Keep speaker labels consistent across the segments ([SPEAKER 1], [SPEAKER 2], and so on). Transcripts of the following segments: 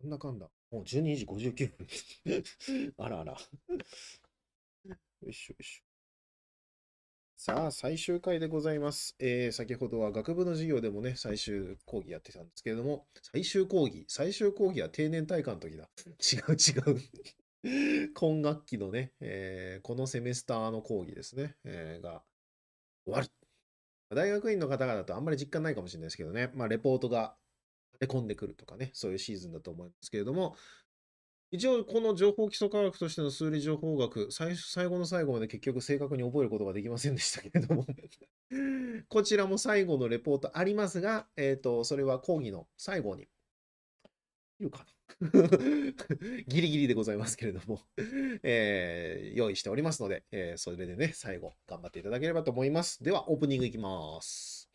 [SPEAKER 1] なんだかんだ。もう12時59分。あらあら。よいしょよいしょ。さあ、最終回でございます。えー、先ほどは学部の授業でもね、最終講義やってたんですけれども、最終講義、最終講義は定年退官の時だ。違う違う今学期のね、えー、このセメスターの講義ですね、えー、が終わる。大学院の方々とあんまり実感ないかもしれないですけどね、まあ、レポートが寝込んでくるとかね、そういうシーズンだと思いますけれども、一応この情報基礎科学としての数理情報学、最後の最後まで結局正確に覚えることができませんでしたけれども こちらも最後のレポートありますが、えっ、ー、と、それは講義の最後に、いるかな ギリギリでございますけれども えー、用意しておりますので、えー、それでね、最後頑張っていただければと思います。では、オープニングいきます。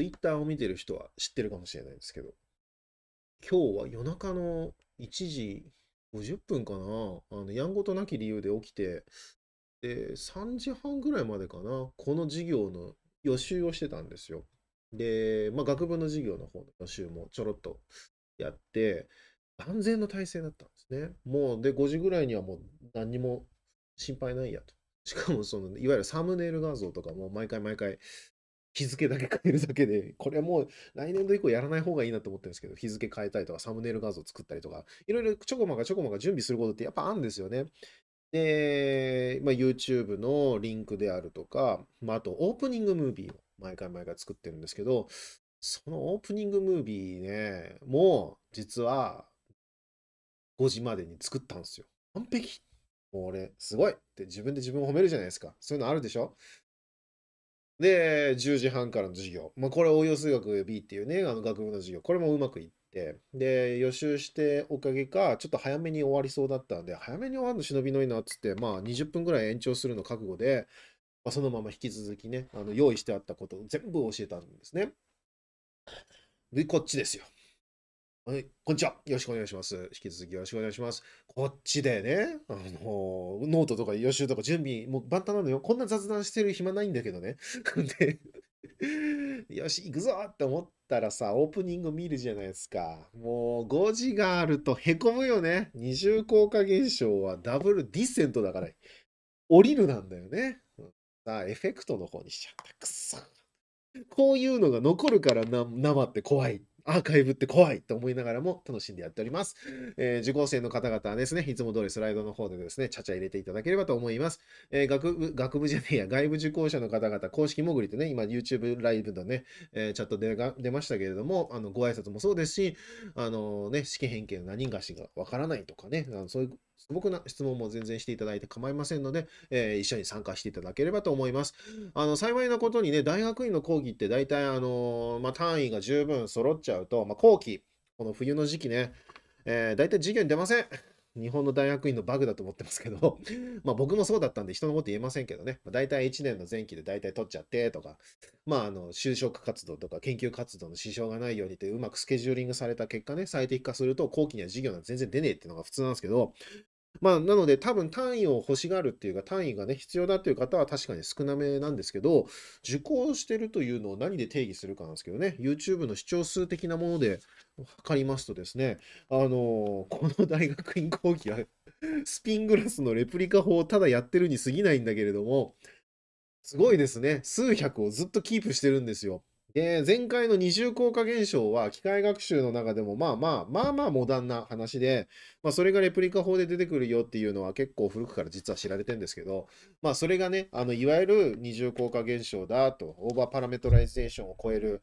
[SPEAKER 1] ツイッターを見てる人は知ってるかもしれないですけど、今日は夜中の1時50分かな、あのやんごとなき理由で起きて、で、3時半ぐらいまでかな、この授業の予習をしてたんですよ。で、まあ、学部の授業の方の予習もちょろっとやって、万全の体制だったんですね。もう、で、5時ぐらいにはもう何にも心配ないやと。しかも、その、いわゆるサムネイル画像とかも毎回毎回日付だけ変えるだけで、これはもう来年度以降やらない方がいいなと思ってるんですけど、日付変えたりとか、サムネイル画像作ったりとか、いろいろちょこまかちょこまか準備することってやっぱあるんですよね。で、まあ、YouTube のリンクであるとか、まあ、あとオープニングムービーを毎回毎回作ってるんですけど、そのオープニングムービーね、もう実は5時までに作ったんですよ。完璧もう俺、すごいって自分で自分を褒めるじゃないですか。そういうのあるでしょで、10時半からの授業。まあ、これ応用数学 B っていうね、あの学部の授業。これもうまくいって。で、予習しておかげか、ちょっと早めに終わりそうだったんで、早めに終わるの忍びのいいなっつって、まあ20分ぐらい延長するの覚悟で、まあ、そのまま引き続きね、あの用意してあったことを全部教えたんですね。で、こっちですよ。はい、こんにちは。よろしくお願いします。引き続きよろしくお願いします。こっちでね、あのー、ノートとか予習とか準備、もう万端なのよ。こんな雑談してる暇ないんだけどね。で、よし、行くぞって思ったらさ、オープニング見るじゃないですか。もう5時があるとへこむよね。二重効果現象はダブルディセントだから、降りるなんだよね。さあ、エフェクトの方にしちゃった。くそ。こういうのが残るから生って怖い。アーカイブって怖いと思いながらも楽しんでやっております。えー、受講生の方々はですね、いつも通りスライドの方でですね、ちゃちゃ入れていただければと思います。えー、学部、学部じゃねえや、外部受講者の方々、公式潜りてね、今 YouTube ライブのね、えー、チャットでが出ましたけれども、あの、ご挨拶もそうですし、あのね、試験偏見何がしがわからないとかね、あのそういう素朴な質問も全然していただいて構いませんので、えー、一緒に参加していただければと思います。あの、幸いなことにね、大学院の講義って大体、あのー、まあ、単位が十分揃っちゃうと、まあ、後期、この冬の時期ね、えー、大体授業に出ません。日本の大学院のバグだと思ってますけど まあ僕もそうだったんで人のこと言えませんけどね、まあ、大体1年の前期で大体取っちゃってとか、まああの就職活動とか研究活動の支障がないようにってううまくスケジューリングされた結果ね、最適化すると後期には授業なんて全然出ねえっていうのが普通なんですけど、まあ、なので多分単位を欲しがるっていうか単位がね必要だっていう方は確かに少なめなんですけど受講してるというのを何で定義するかなんですけどね YouTube の視聴数的なもので測りますとですねあのー、この大学院講義は スピングラスのレプリカ法をただやってるに過ぎないんだけれどもすごいですね数百をずっとキープしてるんですよえー、前回の二重効果現象は機械学習の中でもまあまあまあまあモダンな話で、まあ、それがレプリカ法で出てくるよっていうのは結構古くから実は知られてるんですけど、まあ、それがねあのいわゆる二重効果現象だとオーバーパラメトライゼーションを超える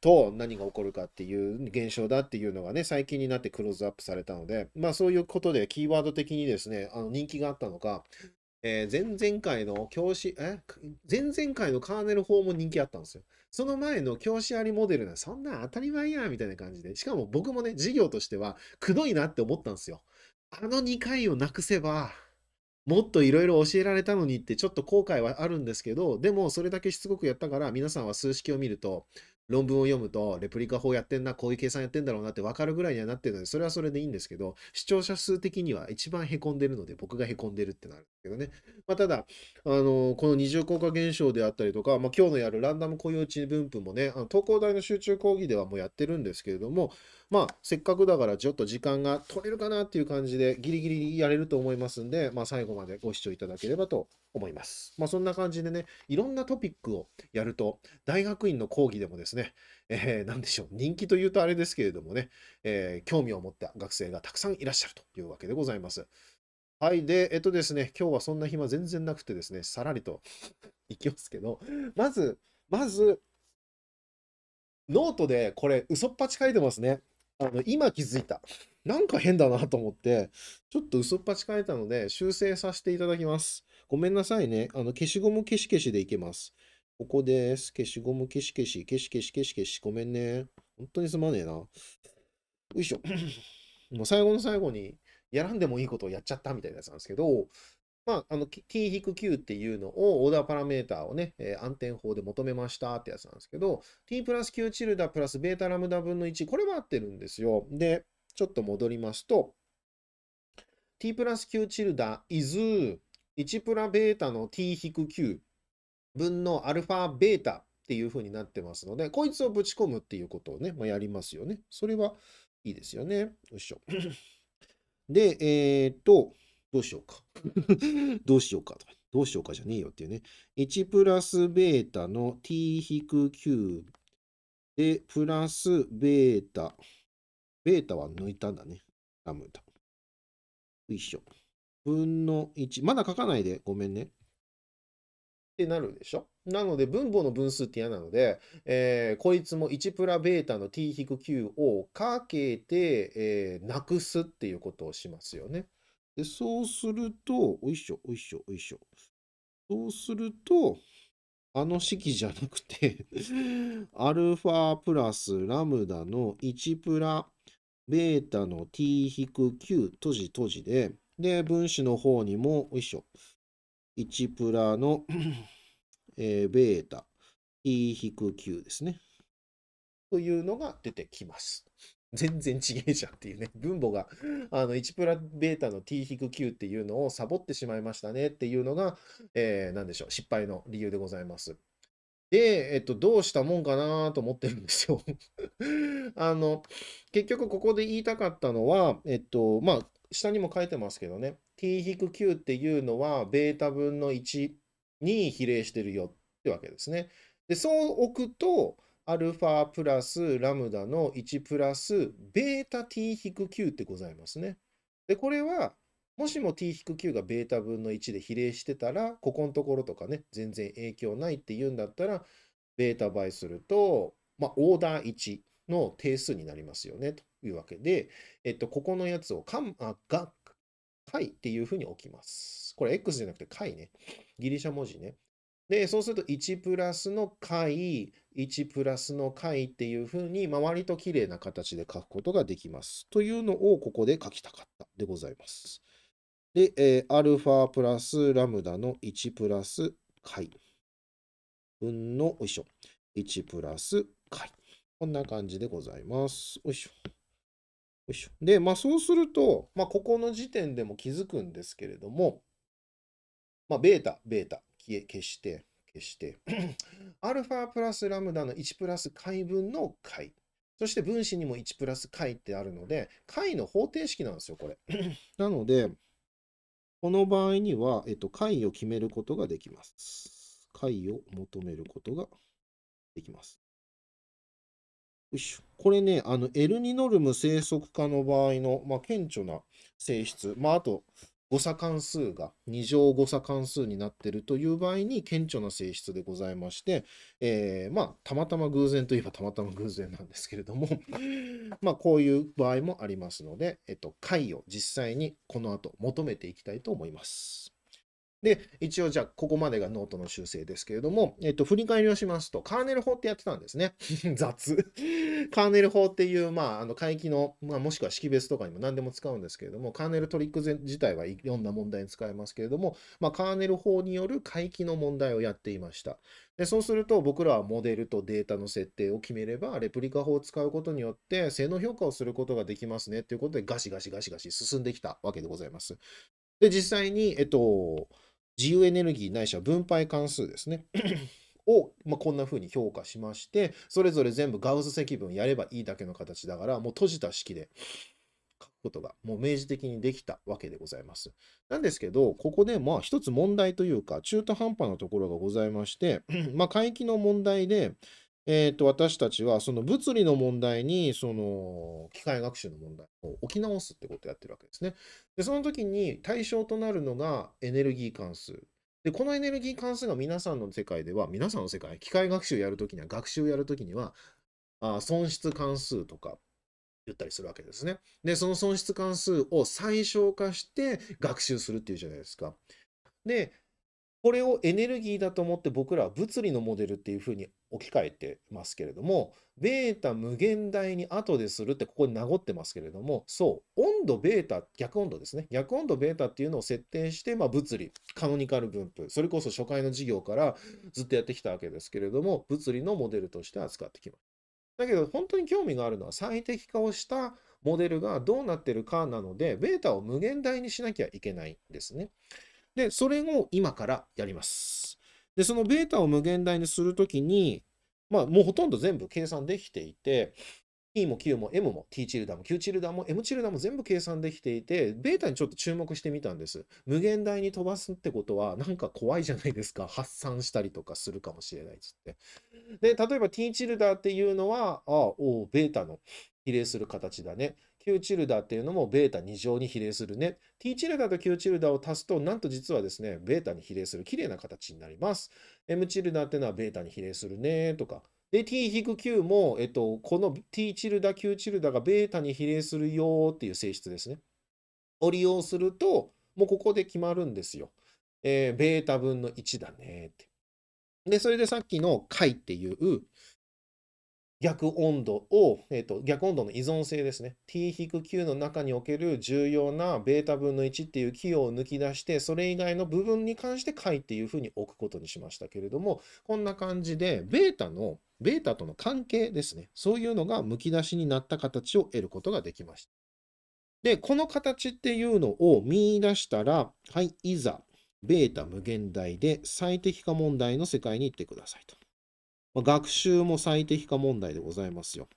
[SPEAKER 1] と何が起こるかっていう現象だっていうのがね最近になってクローズアップされたので、まあ、そういうことでキーワード的にですねあの人気があったのかえー、前々回の教師、え前々回のカーネル法も人気あったんですよ。その前の教師ありモデルな、そんな当たり前や、みたいな感じで。しかも僕もね、授業としては、くどいなって思ったんですよ。あの2回をなくせば、もっといろいろ教えられたのにってちょっと後悔はあるんですけど、でもそれだけしつこくやったから、皆さんは数式を見ると、論文を読むと、レプリカ法やってんな、こういう計算やってんだろうなって分かるぐらいにはなってるので、それはそれでいいんですけど、視聴者数的には一番へこんでるので、僕がへこんでるってなるんですけどね。まあ、ただ、あの、この二重効果現象であったりとか、まあ、今日のやるランダム雇用値分布もね、あの東工大の集中講義ではもうやってるんですけれども、まあ、せっかくだからちょっと時間が取れるかなっていう感じで、ギリギリやれると思いますんで、まあ、最後までご視聴いただければと思います。まあ、そんな感じでね、いろんなトピックをやると、大学院の講義でもですね、えー、何でしょう、人気というとあれですけれどもね、えー、興味を持った学生がたくさんいらっしゃるというわけでございます。はい。で、えっとですね、今日はそんな暇全然なくてですね、さらりと いきますけど、まず、まず、ノートでこれ、嘘っぱち書いてますね。あの、今気づいた。なんか変だなと思って、ちょっと嘘っぱち書いたので、修正させていただきます。ごめんなさいね。あの、消しゴム消し消しでいけます。ここです。消しゴム消し消し、消し消し消し消し。ごめんね。本当にすまねえな。よいしょ。もう最後の最後に、やらんでもいいことをやっちゃったみたいなやつなんですけど、まあ、あの t-q っていうのをオーダーパラメータをね、えー、暗転法で求めましたってやつなんですけど、t プラス q チルダプラスベータラムダ分の1、これは合ってるんですよ。で、ちょっと戻りますと、t プラス q チルダ is 1プラベータの t-q 分のアルファベータっていう風になってますので、こいつをぶち込むっていうことをね、まあ、やりますよね。それはいいですよね。よいしょ。で、えー、っと、どうしようか。どうしようかと。どうしようかじゃねえよっていうね。1プラスベータの t-q で、プラスベータ。ベータは抜いたんだね。ラムダ。よいしょ。分の1。まだ書かないで、ごめんね。ってなるでしょなので分母の分数って嫌なので、えー、こいつも1プラベータの t-q をかけて、えー、なくすっていうことをしますよね。でそうすると、おいしょ、おいしょ、おいしょ。そうすると、あの式じゃなくて アルファプラスラムダの1プラベータの t-q 閉じ閉じで、で、分子の方にも、よいしょ、1プラの えー、ベータ t q ですね。というのが出てきます。全然違えじゃんっていうね、分母があの1プラベータの t-q っていうのをサボってしまいましたねっていうのが、えー、何でしょう、失敗の理由でございます。で、えっと、どうしたもんかなと思ってるんですよ あの、結局ここで言いたかったのは、えっと、まあ、下にも書いてますけどね、t-q っていうのは、ベータ分の1に比例してるよってわけですね。で、そう置くと、アルファプラスラムダの1プラスベータ t-q ってございますね。で、これは、もしも t-q がベータ分の1で比例してたら、ここのところとかね、全然影響ないっていうんだったら、ベータ倍すると、まあ、オーダー1の定数になりますよねというわけで、えっと、ここのやつをカンあが解っていうふうに置きます。これ X じゃなくて解ね。ギリシャ文字ね。で、そうすると1プラスの解、1プラスの解っていうふうに、まあ、割と綺麗な形で書くことができます。というのをここで書きたかったでございます。で、えー、アルファプラスラムダの1プラス解分の、おいしょ、1プラス解。こんな感じでございます。よいしょ。よいしょ。で、まあそうすると、まあここの時点でも気づくんですけれども、まあベータ、ベータ、消え、消して、消して、アルファプラスラムダの1プラス解分の解。そして分子にも1プラス解ってあるので、解の方程式なんですよ、これ。なので、この場合には、えっと、解を決めることができます。解を求めることができます。これね、あの、エルニノルム生息化の場合の、まあ、顕著な性質、まあ、あと、誤差関数が2乗誤差関数になっているという場合に顕著な性質でございまして、えー、まあ、たまたま偶然といえばたまたま偶然なんですけれども まあ、こういう場合もありますので、えっと、解を実際にこの後求めていきたいと思います。で、一応じゃあ、ここまでがノートの修正ですけれども、えっと、振り返りをしますと、カーネル法ってやってたんですね。雑。カーネル法っていう、まあ、あの、回帰の、まあ、もしくは識別とかにも何でも使うんですけれども、カーネルトリック自体はいろんな問題に使えますけれども、まあ、カーネル法による回帰の問題をやっていました。で、そうすると、僕らはモデルとデータの設定を決めれば、レプリカ法を使うことによって、性能評価をすることができますね、ということで、ガシガシガシガシ進んできたわけでございます。で、実際に、えっと、自由エネルギーないしは分配関数ですね。を、まあ、こんな風に評価しまして、それぞれ全部ガウス積分やればいいだけの形だから、もう閉じた式で書くことが、もう明示的にできたわけでございます。なんですけど、ここで、まあ、一つ問題というか、中途半端なところがございまして、まあ、回帰の問題で、えーと、私たちはその物理の問題にその機械学習の問題を置き直すってことをやってるわけですね。でその時に対象となるのがエネルギー関数。でこのエネルギー関数が皆さんの世界では皆さんの世界機械学習やるときには学習やるときにはあ損失関数とか言ったりするわけですね。でその損失関数を最小化して学習するっていうじゃないですか。でこれをエネルギーだと思って僕らは物理のモデルっていうふうに置き換えてますけれども、ベータ無限大に後でするってここに名残ってますけれども、そう、温度ベータ、逆温度ですね。逆温度ベータっていうのを設定して、まあ、物理、カノニカル分布、それこそ初回の授業からずっとやってきたわけですけれども、物理のモデルとして扱ってきます。だけど本当に興味があるのは最適化をしたモデルがどうなってるかなので、ベータを無限大にしなきゃいけないんですね。で、それを今からやります。で、そのベータを無限大にするときに、まあ、もうほとんど全部計算できていて、E も Q も M も T チルダーも Q チルダーも M チルダーも全部計算できていて、ベータにちょっと注目してみたんです。無限大に飛ばすってことは、なんか怖いじゃないですか。発散したりとかするかもしれないっつって。で、例えば T チルダーっていうのは、ああ、おベータの比例する形だね。Q チルダーっていうのも β2 乗に比例するね。T チルダーと Q チルダーを足すと、なんと実はですね、β に比例する綺麗な形になります。M チルダーっていうのは β に比例するねとか。で、T-Q も、えっと、この T チルダー、Q チルダーが β に比例するよっていう性質ですね。を利用すると、もうここで決まるんですよ。えー、β 分の1だねって。で、それでさっきの解っていう、逆温度を、えーと、逆温度の依存性ですね T-Q の中における重要な β 分の1っていう寄用を抜き出してそれ以外の部分に関して解っていうふうに置くことにしましたけれどもこんな感じで β の β との関係ですねそういうのがむき出しになった形を得ることができましたでこの形っていうのを見出したらはいいざ β 無限大で最適化問題の世界に行ってくださいとまあ、学習も最適化問題でございますよ。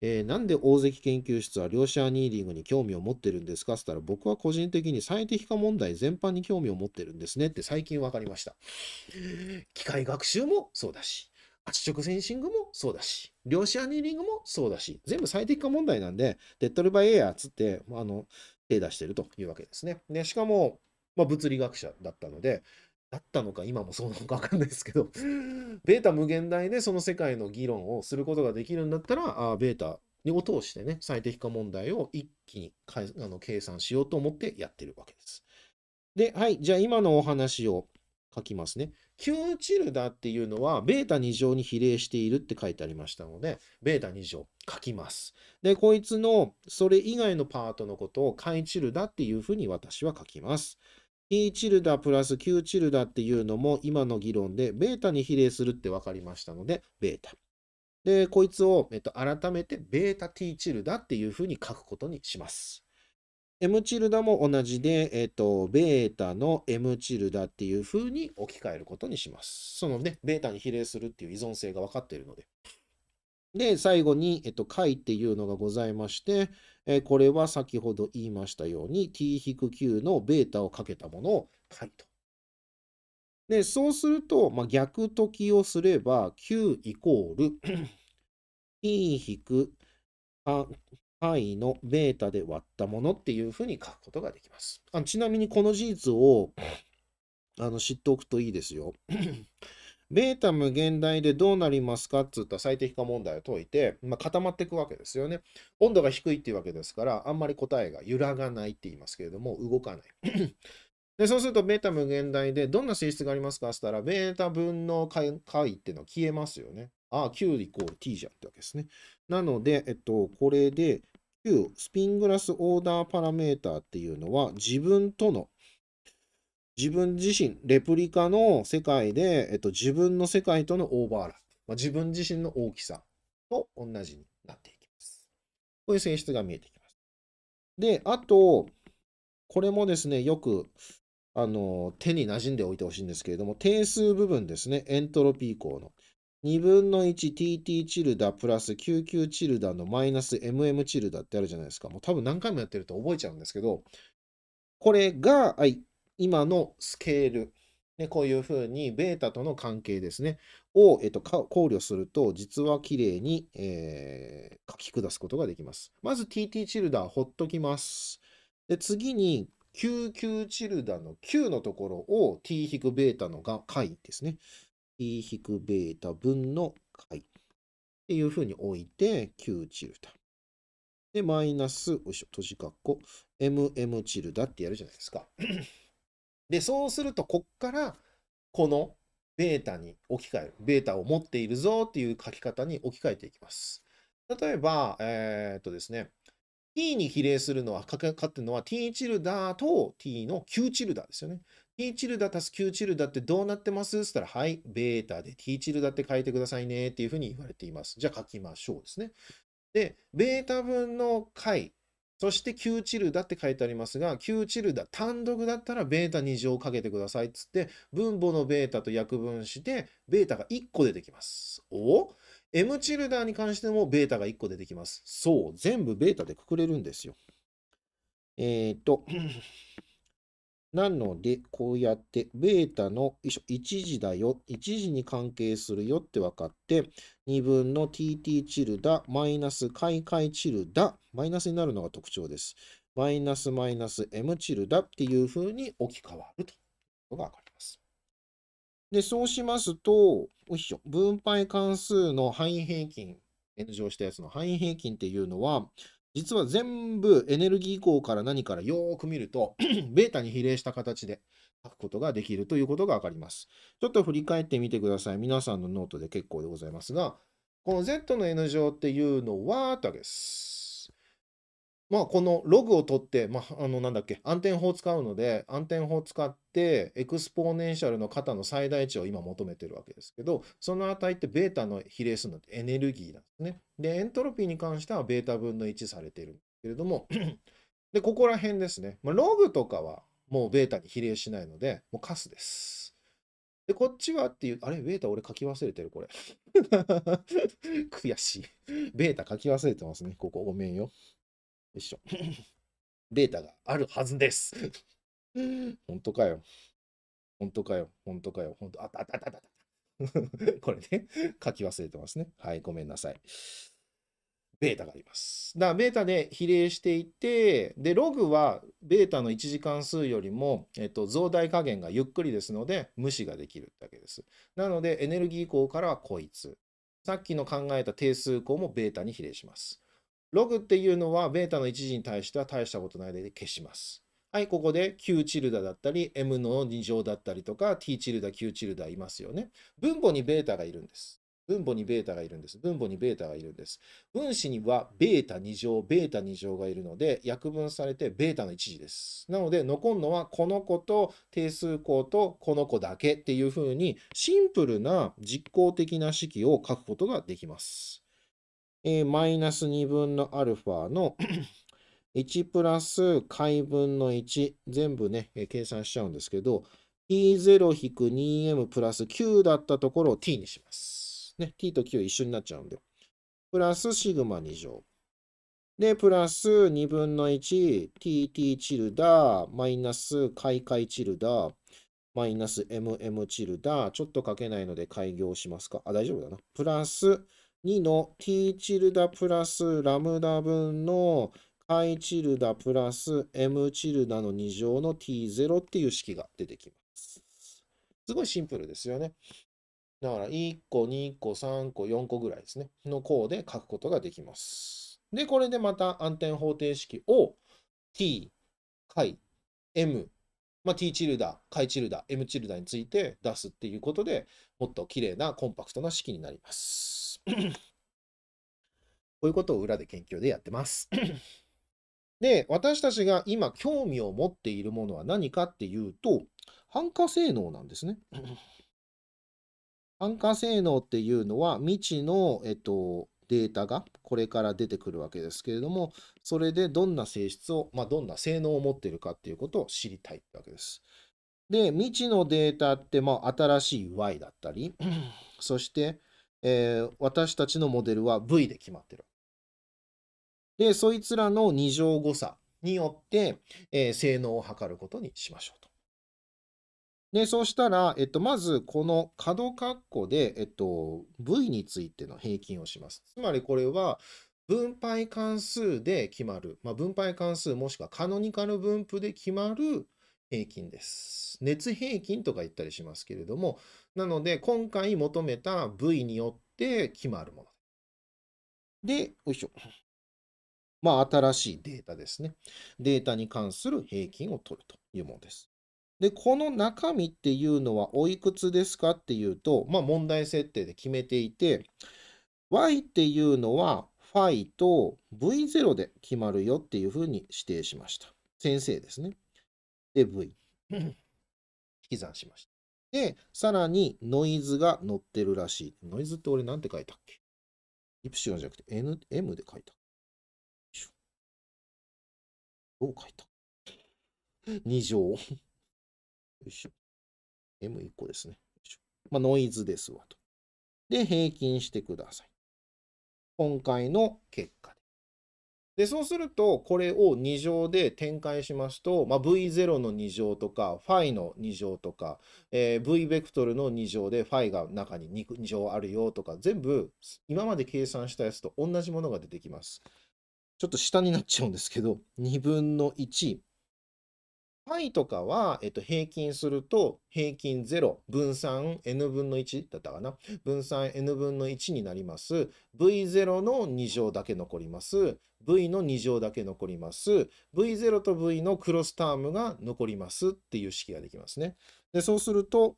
[SPEAKER 1] えー、なんで大関研究室は量子アニーリングに興味を持ってるんですかって言ったら僕は個人的に最適化問題全般に興味を持ってるんですねって最近分かりました。機械学習もそうだし、圧直センシングもそうだし、量子アニーリングもそうだし、全部最適化問題なんで、デッドルバイエアーつって、あの、手出してるというわけですね。で、しかも、まあ、物理学者だったので、だったのか今もそうなのか分かんないですけど ベータ無限大でその世界の議論をすることができるんだったらあベータを通してね最適化問題を一気にあの計算しようと思ってやってるわけです。ではいじゃあ今のお話を書きますね。Q チルダっていうのは、ベータ2乗に比例しているって書いてありましたので、ベータ2乗書きます。で、こいつのそれ以外のパートのことを解チルダっていうふうに私は書きます。E チルダプラス Q チルダっていうのも今の議論でベータに比例するって分かりましたので、ベータ。で、こいつを、えっと、改めてベータ T チルダっていうふうに書くことにします。M チルダも同じで、えっと、ベータの M チルダっていうふうに置き換えることにします。そのね、ベータに比例するっていう依存性が分かっているので。で、最後に、えっと、解っていうのがございまして、えこれは先ほど言いましたように t-q のベータをかけたものを解と。で、そうすると、まあ、逆解きをすれば q イコール t- 範解のベータで割ったものっていうふうに書くことができます。あちなみにこの事実をあの知っておくといいですよ。ベータ無限大でどうなりますかっつった最適化問題を解いて、まあ、固まっていくわけですよね。温度が低いっていうわけですから、あんまり答えが揺らがないって言いますけれども、動かない。で、そうすると、ベータ無限大で、どんな性質がありますかって言ったら、ベータ分の解っていうのは消えますよね。ああ、Q イコール T じゃんってわけですね。なので、えっと、これで、Q、スピングラスオーダーパラメーターっていうのは、自分との自分自身、レプリカの世界で、えっと、自分の世界とのオーバーラップ、まあ、自分自身の大きさと同じになっていきます。こういう性質が見えてきます。で、あと、これもですね、よく、あの、手に馴染んでおいてほしいんですけれども、定数部分ですね、エントロピー項の。2分の 1tt チルダプラス99チルダのマイナス mm チルダってあるじゃないですか。もう多分何回もやってると覚えちゃうんですけど、これが、はい、今のスケール、ね、こういうふうにベータとの関係ですね、を、えっと、考慮すると、実はきれいに、えー、書き下すことができます。まず TT チルダー、ほっときます。で次に、QQ チルダーの9のところを t-β のが解ですね。t-β 分の解っていうふうに置いて、Q チルダで、マイナス、よいしょ、閉じ括弧、mm チルダってやるじゃないですか。で、そうすると、こっから、このベータに置き換える。ベータを持っているぞっていう書き方に置き換えていきます。例えば、えー、っとですね、t に比例するのは、かかってるのは t チルダーと t の q チルダーですよね。t チルダー足す q チルダーってどうなってますつったら、はい、ベータで t チルダーって書いてくださいねっていうふうに言われています。じゃあ書きましょうですね。で、ベータ分の解そして Q チルダって書いてありますが、Q チルダ単独だったらベータ2乗をかけてくださいっつって、分母のベータと約分して、ベータが1個出てきます。お M チルダーに関してもベータが1個出てきます。そう、全部ベータでくくれるんですよ。えー、っとなので、こうやって、ベータの1時だよ、1時に関係するよって分かって、2分の tt チルダ、マイナス開会チルダ、マイナスになるのが特徴です。マイナスマイナス m チルダっていう風に置き換わるということが分かります。で、そうしますと、分配関数の範囲平均、N 乗したやつの範囲平均っていうのは、実は全部エネルギー項から何からよーく見ると ベータに比例した形で書くことができるということが分かります。ちょっと振り返ってみてください。皆さんのノートで結構でございますが、この Z の N 乗っていうのはというわけです。まあ、このログを取って、まあ、あのなんだっけ暗転法を使うので暗転法を使ってエクスポーネンシャルの型の最大値を今求めてるわけですけどその値ってベータの比例するのってエネルギーなんですね。でエントロピーに関してはベータ分の1されてるんですけれども でここら辺ですね、まあ、ログとかはもうベータに比例しないのでもうカスです。で、こっちはっていう、あれベータ俺書き忘れてる、これ。悔しい。ベータ書き忘れてますね。ここ、ごめんよ。いしょ。データがあるはずです。本当かよ。本当かよ。本当かよ。本当。あったあったあったあった。これね、書き忘れてますね。はい、ごめんなさい。ベータがあります。だからベータで比例していて、で、ログはベータの1次関数よりも、えっと、増大加減がゆっくりですので、無視ができるだけです。なので、エネルギー項からはこいつ。さっきの考えた定数項もベータに比例します。ログっていうのはベータの1次に対しては大したことないで消します。はい、ここで Q チルダだったり、M の2乗だったりとか、T チルダ、Q チルダいますよね。分母にベータがいるんです。分母にベータがいるんです。分母にベータがいるんです。分子にはベータ2乗、ベータ2乗がいるので、約分されてベータの1次です。なので、残るのはこの子と定数項とこの子だけっていうふうに、シンプルな実効的な式を書くことができます。えー、マイナス2分のアルファの1 プラス解分の1、全部ね、えー、計算しちゃうんですけど、t0-2m プラス9だったところを t にします。ね、t と q 一緒になっちゃうんで。プラスシグマ2乗。で、プラス2分の 1tt チルダー、マイナス開会チルダー、マイナス mm チルダー、ちょっと書けないので開業しますか。あ、大丈夫だな。プラス2の t チルダプラスラムダ分の解チルダプラス m チルダの2乗の t0 っていう式が出てきます。すごいシンプルですよね。だから1個、2個、3個、4個ぐらいですね。の項で書くことができます。で、これでまた暗転方程式を t、解、m、まあ、t チルダ、解チルダ、m チルダについて出すっていうことでもっと綺麗なコンパクトな式になります。。こういうことを裏で研究でやってます。で、私たちが今興味を持っているものは何かっていうと、反価性能なんですね。反価性能っていうのは未知の、えっと、データがこれから出てくるわけですけれども、それでどんな性質を、まあ、どんな性能を持っているかっていうことを知りたいわけです。で、未知のデータって、まあ、新しい Y だったり、そして、えー、私たちのモデルは V で決まってる。で、そいつらの2乗誤差によって、えー、性能を測ることにしましょうと。で、そうしたら、えっと、まずこの角括弧で、えっと、V についての平均をします。つまりこれは分配関数で決まる、まあ、分配関数もしくはカノニカル分布で決まる平均です。熱平均とか言ったりしますけれども、なので今回求めた部位によって決まるもの。で、よいしょ。まあ、新しいデータですね。データに関する平均を取るというものです。で、この中身っていうのはおいくつですかっていうと、まあ、問題設定で決めていて、y っていうのはファイと v0 で決まるよっていうふうに指定しました。先生ですね。で V 引き算しました。で、さらにノイズが乗ってるらしい。ノイズって俺なんて書いたっけイプシロンじゃなくて N M で書いた。どう書いた ?2 乗。よいしょ。M1 個ですね。まあ、ノイズですわと。で、平均してください。今回の結果でそうするとこれを2乗で展開しますと、まあ、v0 の2乗とかファイの2乗とか、えー、v ベクトルの2乗でファイが中に 2, 2乗あるよとか全部今まで計算したやつと同じものが出てきます。ちょっと下になっちゃうんですけど2分の1 pi とかは、えっと、平均すると平均0分散 n 分の1だったかな分散 n 分の1になります v0 の2乗だけ残ります v の2乗だけ残ります v0 と v のクロスタームが残りますっていう式ができますねでそうすると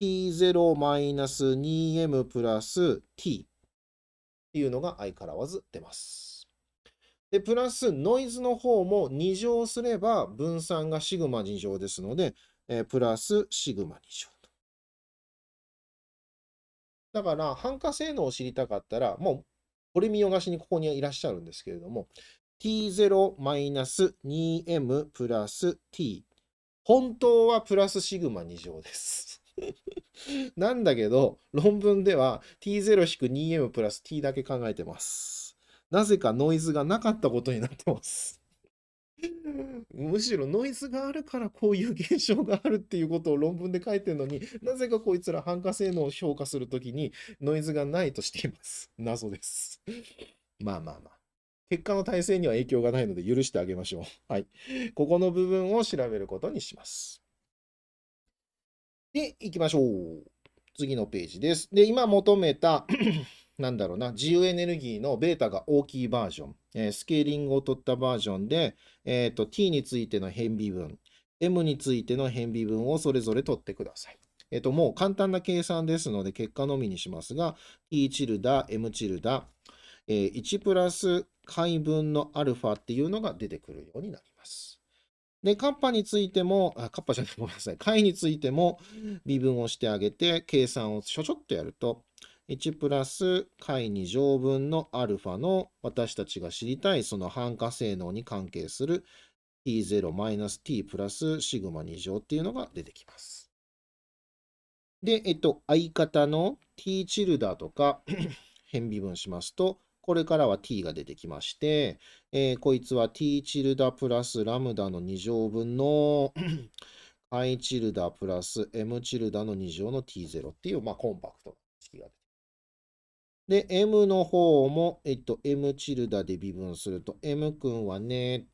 [SPEAKER 1] t0 2m プラス t っていうのが相変わらず出ますで、プラスノイズの方も2乗すれば分散がシグマ2乗ですので、えー、プラスシグマ2乗と。だから、反価性能を知りたかったら、もうこれ見よがしにここにいらっしゃるんですけれども、t0-2m プラス t。本当はプラスシグマ2乗です なんだけど、論文では t0-2m プラス t だけ考えてます。なぜかノイズがなかったことになってます。むしろノイズがあるからこういう現象があるっていうことを論文で書いてるのになぜかこいつら反過性能を評価するときにノイズがないとしています謎ですまあまあまあ結果の体制には影響がないので許してあげましょうはいここの部分を調べることにしますでいきましょう次のページですで今求めたなんだろうな、自由エネルギーのベータが大きいバージョン、えー、スケーリングを取ったバージョンで、えーと、t についての変微分、m についての変微分をそれぞれ取ってください。えっ、ー、と、もう簡単な計算ですので、結果のみにしますが、t チルダ、m チルダ、えー、1プラス解分のアルファっていうのが出てくるようになります。で、カッパについても、あ、カッパじゃない、ごめんなさい、解についても微分をしてあげて、計算をちょちょっとやると、1プラス解2乗分のアルファの私たちが知りたいその半化性能に関係する t0 マイナス t プラスシグマ2乗っていうのが出てきます。で、えっと、相方の t チルダーとか 変微分しますと、これからは t が出てきまして、えー、こいつは t チルダプラスラムダの2乗分の i チルダプラス m チルダの2乗の t0 っていう、まあ、コンパクトな式が出てきます。で、M の方も、えっと、M チルダで微分すると、M 君はね、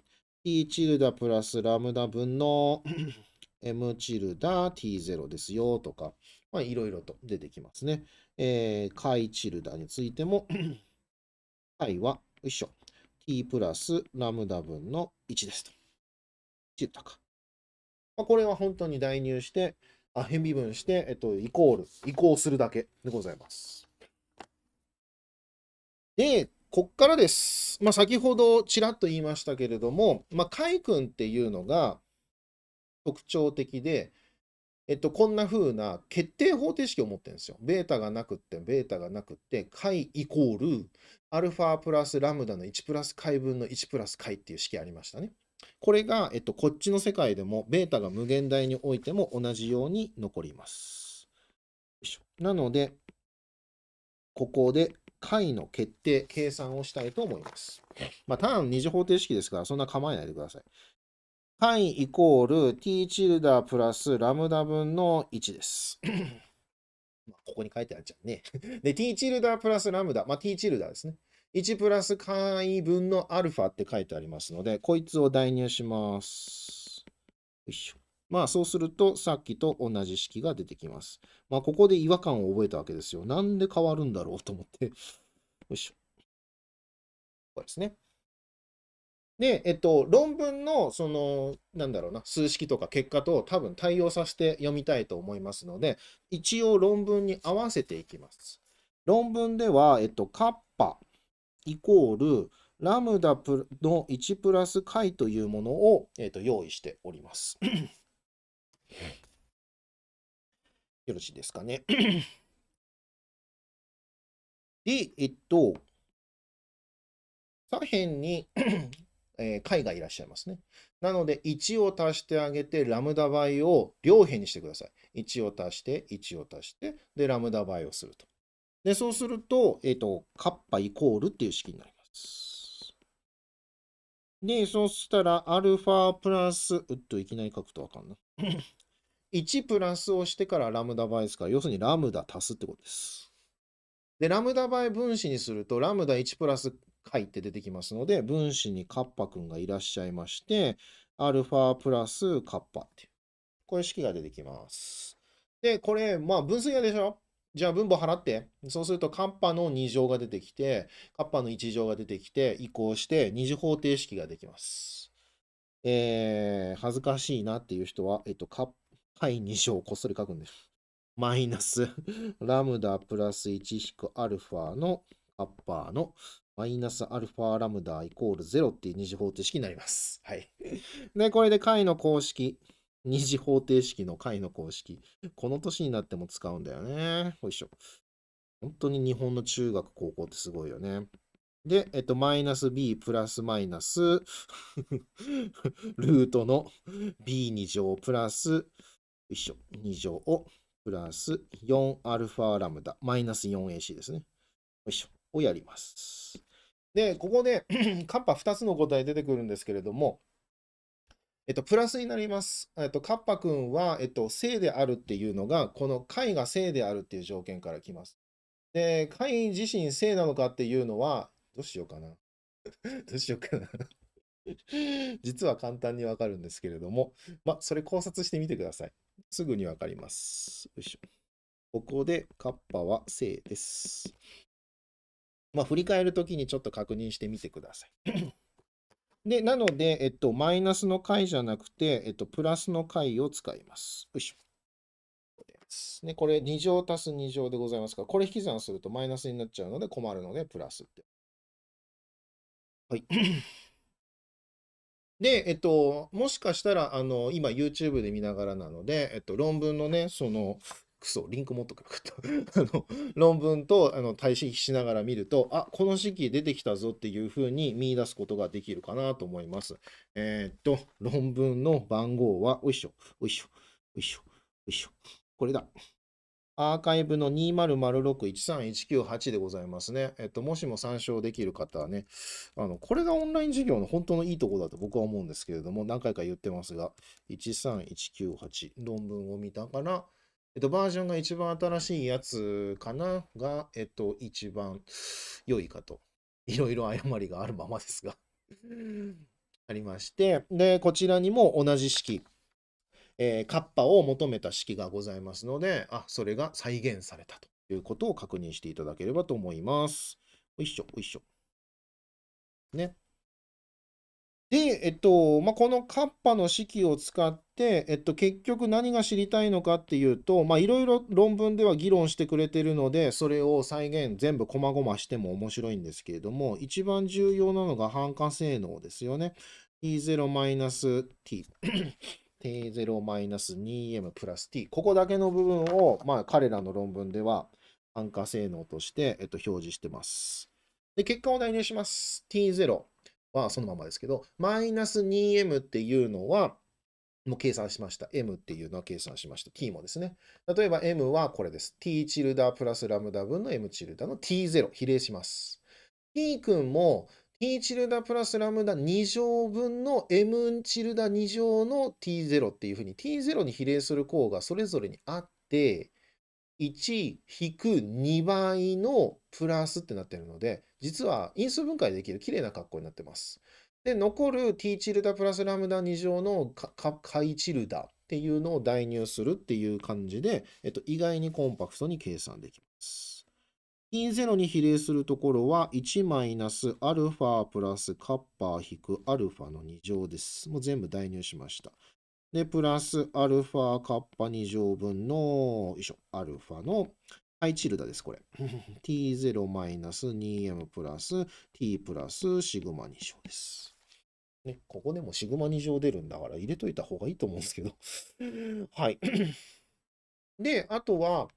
[SPEAKER 1] T チルダプラスラムダ分の M チルダ T0 ですよとか、まあ、いろいろと出てきますね。えー、解チルダについても 解は、よいしょ、t プラスラムダ分の1ですと。チルダか。まあ、これは本当に代入して、あ、変微分して、えっと、イコール、移行するだけでございます。で、こっからです。まあ、先ほどちらっと言いましたけれども、まあ、海君っていうのが特徴的で、えっと、こんな風な決定方程式を持ってるんですよ。ベータがなくって、ベータがなくって、解イコール、アルファプラスラムダの1プラス解分の1プラス解っていう式ありましたね。これが、えっと、こっちの世界でも、ベータが無限大においても同じように残ります。なので、ここで解の決定、計算をしたいと思います。まあ、単二次方程式ですから、そんな構えないでください。解イコール t チルダプラスラムダ分の1です。まあここに書いてあるじゃんね。で、t チルダプラスラムダ、まあ、t チルダですね。1プラス解分のアルファって書いてありますので、こいつを代入します。よいしょ。まあそうするとさっきと同じ式が出てきます。まあここで違和感を覚えたわけですよ。なんで変わるんだろうと思って。よいしょ。ここですね。で、えっと、論文の、その、なんだろうな、数式とか結果と多分対応させて読みたいと思いますので、一応論文に合わせていきます。論文では、えっと、カッパイコール、ラムダの1プラス解というものを、えっと、用意しております。よろしいですかね。で、えっと、左辺にえー、解がいらっしゃいますね。なので、1を足してあげて、ラムダ倍を両辺にしてください。1を足して、1を足して、で、ラムダ倍をすると。で、そうすると、えっ、ー、と、カッパイコールっていう式になります。で、そうしたら、アルファプラス、うっと、いきなり書くとわかんない。1プラスをしてからラムダ倍ですから、要するにラムダ足すってことです。で、ラムダ倍分子にすると、ラムダ1プラス解って出てきますので、分子にカッパくんがいらっしゃいまして、アルファプラスカッパっていう、こういう式が出てきます。で、これ、まあ分数やでしょじゃあ分母払って。そうすると、カッパの2乗が出てきて、カッパの1乗が出てきて、移行して二次方程式ができます。えー、恥ずかしいなっていう人は、えっと、カッはい2乗こっそり書くんです。マイナス、ラムダプラス1引くアルファのカッパーのマイナスアルファラムダイコール0っていう二次方程式になります。はい。で、これで解の公式、二次方程式の解の公式、この年になっても使うんだよね。ほいしょ。本当に日本の中学、高校ってすごいよね。で、えっと、マイナス b プラスマイナス ルートの b2 乗プラス一緒。2乗をプラス 4α ラムダマイナス 4ac ですね。よいしょ。をやります。で、ここで、カッパ2つの答え出てくるんですけれども、えっと、プラスになります。えっと、カッパ君は、えっと、正であるっていうのが、この解が正であるっていう条件から来ます。で、解自身正なのかっていうのは、どうしようかな。どうしようかな 実は簡単にわかるんですけれども、まあ、それ考察してみてください。すぐにわかります。よいしょ。ここでカッパは正です。まあ、振り返るときにちょっと確認してみてください。で、なので、えっと、マイナスの解じゃなくて、えっと、プラスの解を使います。よいしょ。ね、これ2乗足す2乗でございますから、これ引き算するとマイナスになっちゃうので困るので、プラスって。はい。で、えっと、もしかしたら、あの、今 YouTube で見ながらなので、えっと、論文のね、その、クソ、リンク持っとくよかった。あの、論文と、あの、対比しながら見ると、あ、この時期出てきたぞっていうふうに見出すことができるかなと思います。えー、っと、論文の番号は、おいしょ、おいしょ、おいしょ、おいしょ、これだ。アーカイブの200613198でございますね。えっと、もしも参照できる方はね、あの、これがオンライン授業の本当のいいとこだと僕は思うんですけれども、何回か言ってますが、13198論文を見たから、えっと、バージョンが一番新しいやつかなが、えっと、一番良いかと。いろいろ誤りがあるままですがありまして、で、こちらにも同じ式。えー、カッパを求めた式がございますので、あ、それが再現されたということを確認していただければと思います。よいしょ、よいしょ。ね。で、えっと、まあ、このカッパの式を使って、えっと、結局何が知りたいのかっていうと、まいろいろ論文では議論してくれてるので、それを再現全部細々しても面白いんですけれども、一番重要なのが反化性能ですよね。0 t T0-2m プラス t。ここだけの部分を、まあ、彼らの論文では、安価性能として、えっと、表示してます。で、結果を代入します。T0 はそのままですけど、マイナス 2m っていうのは、もう計算しました。m っていうのは計算しました。t もですね。例えば m はこれです。t チルダプラスラムダ分の m チルダの t0、比例します。t 君も t チルダプラスラムダ2乗分の m チルダ2乗の t0 っていうふうに t0 に比例する項がそれぞれにあって1引く2倍のプラスってなってるので実は因数分解できる綺麗な格好になってます。で残る t チルダプラスラムダ2乗の解チルダっていうのを代入するっていう感じで、えっと、意外にコンパクトに計算できます。ゼ0に比例するところは1マイナスアルファプラスカッパー引くアルファの2乗です。もう全部代入しました。で、プラスアルファカッパ2乗分の、よいしょ、アルファの、はい、チルダです、これ。t0 マイナス 2m プラス t プラスシグマ2乗です。ね、ここでもシグマ2乗出るんだから入れといた方がいいと思うんですけど。はい。で、あとは、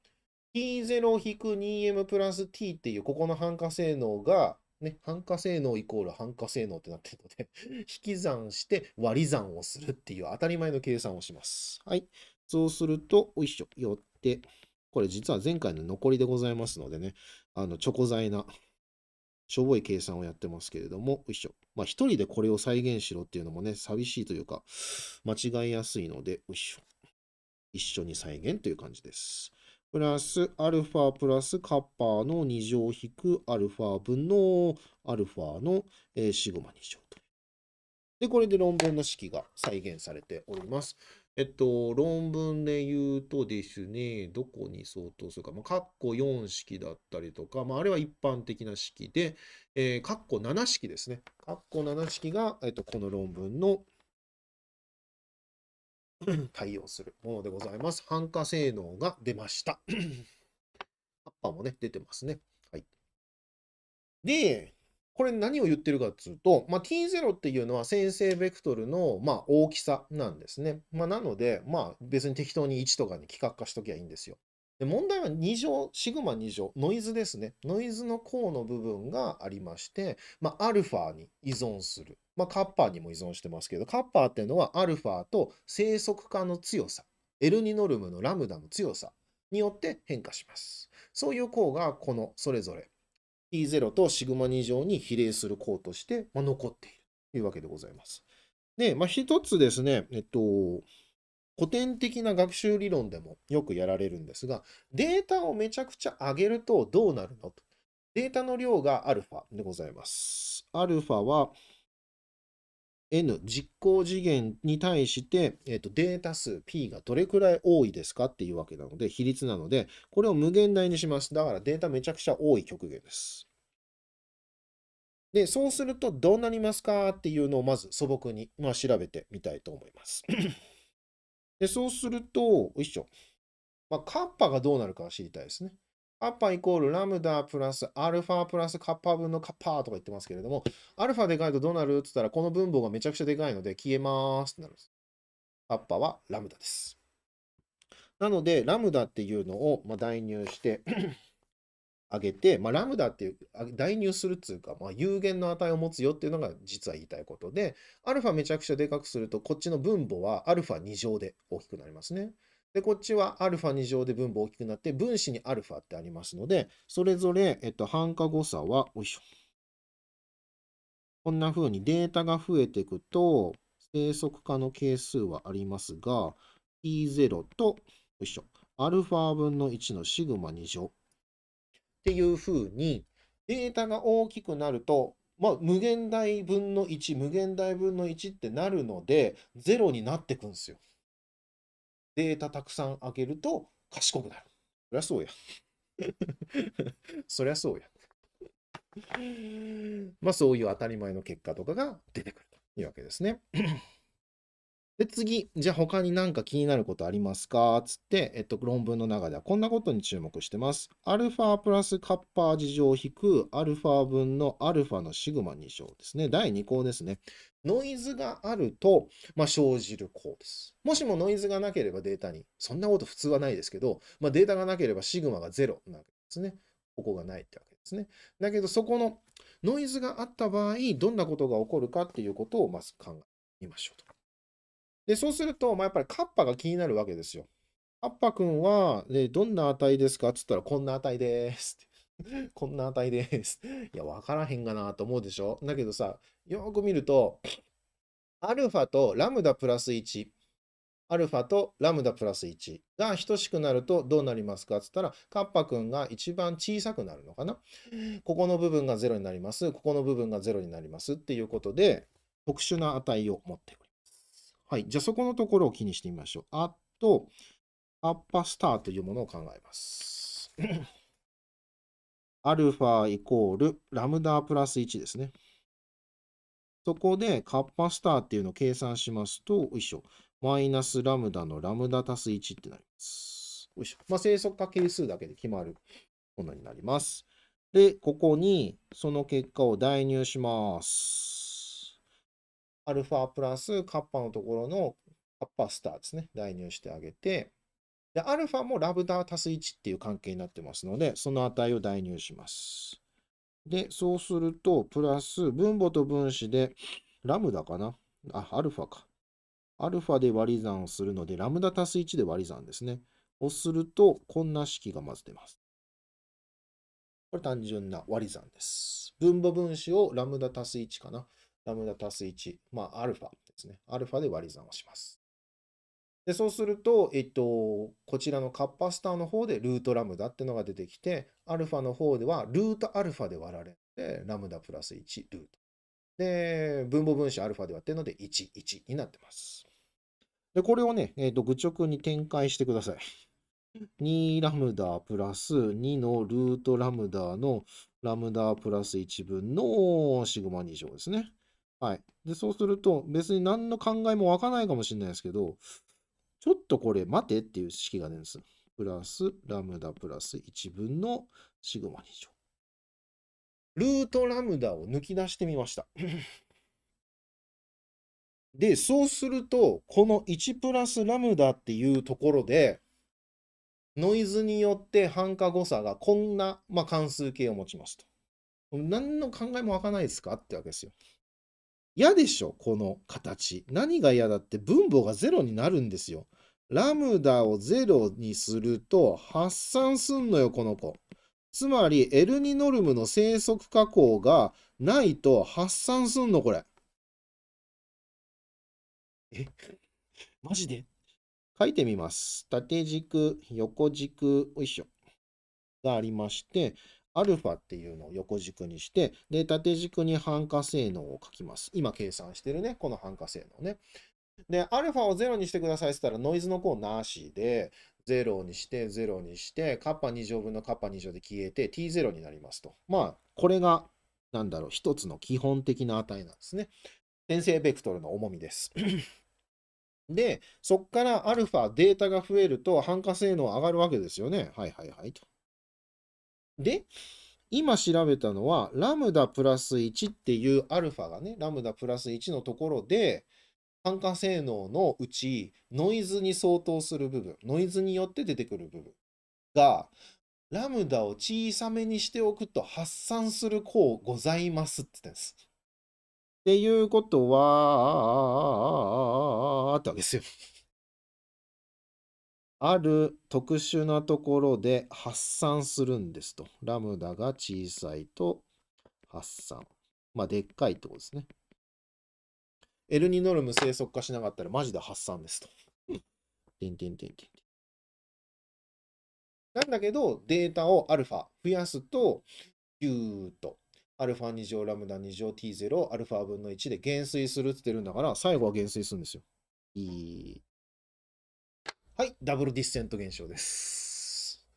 [SPEAKER 1] T0-2M プラス T っていうここの半化性能が、ね、半化性能イコール半化性能ってなってるので 引き算して割り算をするっていう当たり前の計算をします。はい。そうすると、おいしょ、よって、これ実は前回の残りでございますのでね、あの、チョコ材な、しょぼい計算をやってますけれども、よいしょ。まあ、一人でこれを再現しろっていうのもね、寂しいというか、間違いやすいので、よいしょ。一緒に再現という感じです。プラスアルファプラスカッパーの2乗引くアルファ分のアルファの、シグマ2乗と。で、これで論文の式が再現されております。えっと、論文で言うとですね、どこに相当するか、まあ、括4式だったりとか、まあ、あれは一般的な式で、カッコ7式ですね。ッコ7式が、えっと、この論文の 対応するものでございます。反価性能が出ました。アッパーもね、出てますね。はい。で、これ何を言ってるかっつうと、まあ、T0 っていうのは先制ベクトルのまあ大きさなんですね。まあ、なので、まあ、別に適当に1とかに規格化しときゃいいんですよ。で問題は2乗、シグマ2乗、ノイズですね。ノイズの項の部分がありまして、まあ、アルファに依存する。まあ、カッパーにも依存してますけど、カッパーっていうのはアルファと生息化の強さ、エルニノルムのラムダの強さによって変化します。そういう項がこのそれぞれ T0 とシグマ2乗に比例する項として、まあ、残っているというわけでございます。で、まあ、一つですね、えっと、古典的な学習理論でもよくやられるんですが、データをめちゃくちゃ上げるとどうなるのと。データの量がアルファでございます。アルファは、n 実行次元に対して、えー、とデータ数 p がどれくらい多いですかっていうわけなので比率なのでこれを無限大にしますだからデータめちゃくちゃ多い極限ですでそうするとどうなりますかっていうのをまず素朴に、まあ、調べてみたいと思いますでそうするとよいしょ、まあ、カッパがどうなるかは知りたいですねカッパイコールラムダプラスアルファプラスカッパ分のカッパーとか言ってますけれども、アルファでかいとどうなるって言ったら、この分母がめちゃくちゃでかいので消えますってなるんです。カッパはラムダです。なので、ラムダっていうのを、ま代入してあ げて、まあ、ラムダっていう、代入するっていうか、まあ、有限の値を持つよっていうのが実は言いたいことで、アルファめちゃくちゃでかくすると、こっちの分母はアルファ2乗で大きくなりますね。で、こっちは α2 乗で分母大きくなって、分子に α ってありますので、それぞれ、えっと、半化誤差は、おいしょ。こんな風にデータが増えていくと、生息化の係数はありますが、T0 と、よいしょ、α 分の1のシグマ2乗っていう風に、データが大きくなると、まあ、無限大分の1、無限大分の1ってなるので、0になってくんですよ。データたくさんあげると賢くなる。そりゃそうや。そりゃそうや。まあそういう当たり前の結果とかが出てくるというわけですね。で、次、じゃあ他に何か気になることありますかつって、えっと、論文の中ではこんなことに注目してます。アルファプラスカッパー事を引くアルファ分のアルファのシグマ2乗ですね。第2項ですね。ノイズがあると、まあ、生じる項です。もしもノイズがなければデータに、そんなこと普通はないですけど、まあ、データがなければシグマが0なわけですね。ここがないってわけですね。だけど、そこのノイズがあった場合、どんなことが起こるかっていうことをまず考えてみましょうと。で、そうすると、まあ、やっぱりカッパが気になるわけですよ。カッパ君は、ね、どんな値ですかっつったら、こんな値です。こんな値です。いや、わからへんがなと思うでしょだけどさ、よく見ると、アルファとラムダプラス1、アルファとラムダプラス1が等しくなるとどうなりますかっつったら、カッパ君が一番小さくなるのかなここの部分が0になります。ここの部分が0になります。っていうことで、特殊な値を持ってくる。はい。じゃあそこのところを気にしてみましょう。アット、アッパスターというものを考えます。アルファイコールラムダプラス1ですね。そこでカッパスターっていうのを計算しますと、よいしょ。マイナスラムダのラムダ足す1ってなります。よいしょ。まあ、生息化係数だけで決まるものになります。で、ここにその結果を代入します。アルファプラスカッパのところのカッパスターですね、代入してあげて、で、アルファもラブダ足す1っていう関係になってますので、その値を代入します。で、そうすると、プラス分母と分子で、ラムダかなあ、アルファか。アルファで割り算をするので、ラムダ足す1で割り算ですね。をすると、こんな式がまず出ます。これ単純な割り算です。分母分子をラムダ足す1かな。ラムダす1、まあ、アルファですね。アルファで割り算をします。で、そうすると、えっと、こちらのカッパスターの方でルートラムダってのが出てきて、アルファの方ではルートアルファで割られて、ラムダプラス1ルート。で、分母分子アルファで割ってるので、1、1になってます。で、これをね、えっと、愚直に展開してください。2 ラムダプラス2のルートラムダのラムダプラス1分のシグマ2乗ですね。はい。で、そうすると、別に何の考えも湧かないかもしれないですけど、ちょっとこれ待てっていう式が出るんです。プラス、ラムダプラス1分のシグマ2乗。ルートラムダを抜き出してみました。で、そうすると、この1プラスラムダっていうところで、ノイズによって半価誤差がこんな、まあ、関数形を持ちますと。何の考えもわかないですかってわけですよ。嫌でしょこの形。何が嫌だって分母が0になるんですよ。ラムダを0にすると発散すんのよ、この子。つまり L2 ノルムの生息加工がないと発散すんの、これ。え マジで書いてみます。縦軸、横軸、よいしょ。がありまして、アルファっていうのを横軸にして、で、縦軸に半価性能を書きます。今計算してるね、この半価性能ね。で、アルファを0にしてくださいって言ったら、ノイズの項なしで、0にして、0にして、カッパ2乗分のカッパ2乗で消えて、t0 になりますと。まあ、これが、なんだろう、一つの基本的な値なんですね。転生ベクトルの重みです。で、そこからアルファデータが増えると、反価性能上がるわけですよね。はいはいはいと。で、今調べたのは、ラムダプラス1っていうアルファがね、ラムダプラス1のところで、単化性能のうち、ノイズに相当する部分、ノイズによって出てくる部分が、ラムダを小さめにしておくと発散する項ございますって言ったんです。っていうことは、あったわけですよ。ある特殊なところで発散するんですと。ラムダが小さいと発散。まあ、でっかいってことですね。エルニノルム生息化しなかったらマジで発散ですと。てんてんてんてん。なんだけど、データをアルファ増やすと、ギューと。アルファ2乗ラムダ2乗 t0 をアルファ分の1で減衰するって言ってるんだから、最後は減衰するんですよ。いい。はい、ダブルディスセント現象です。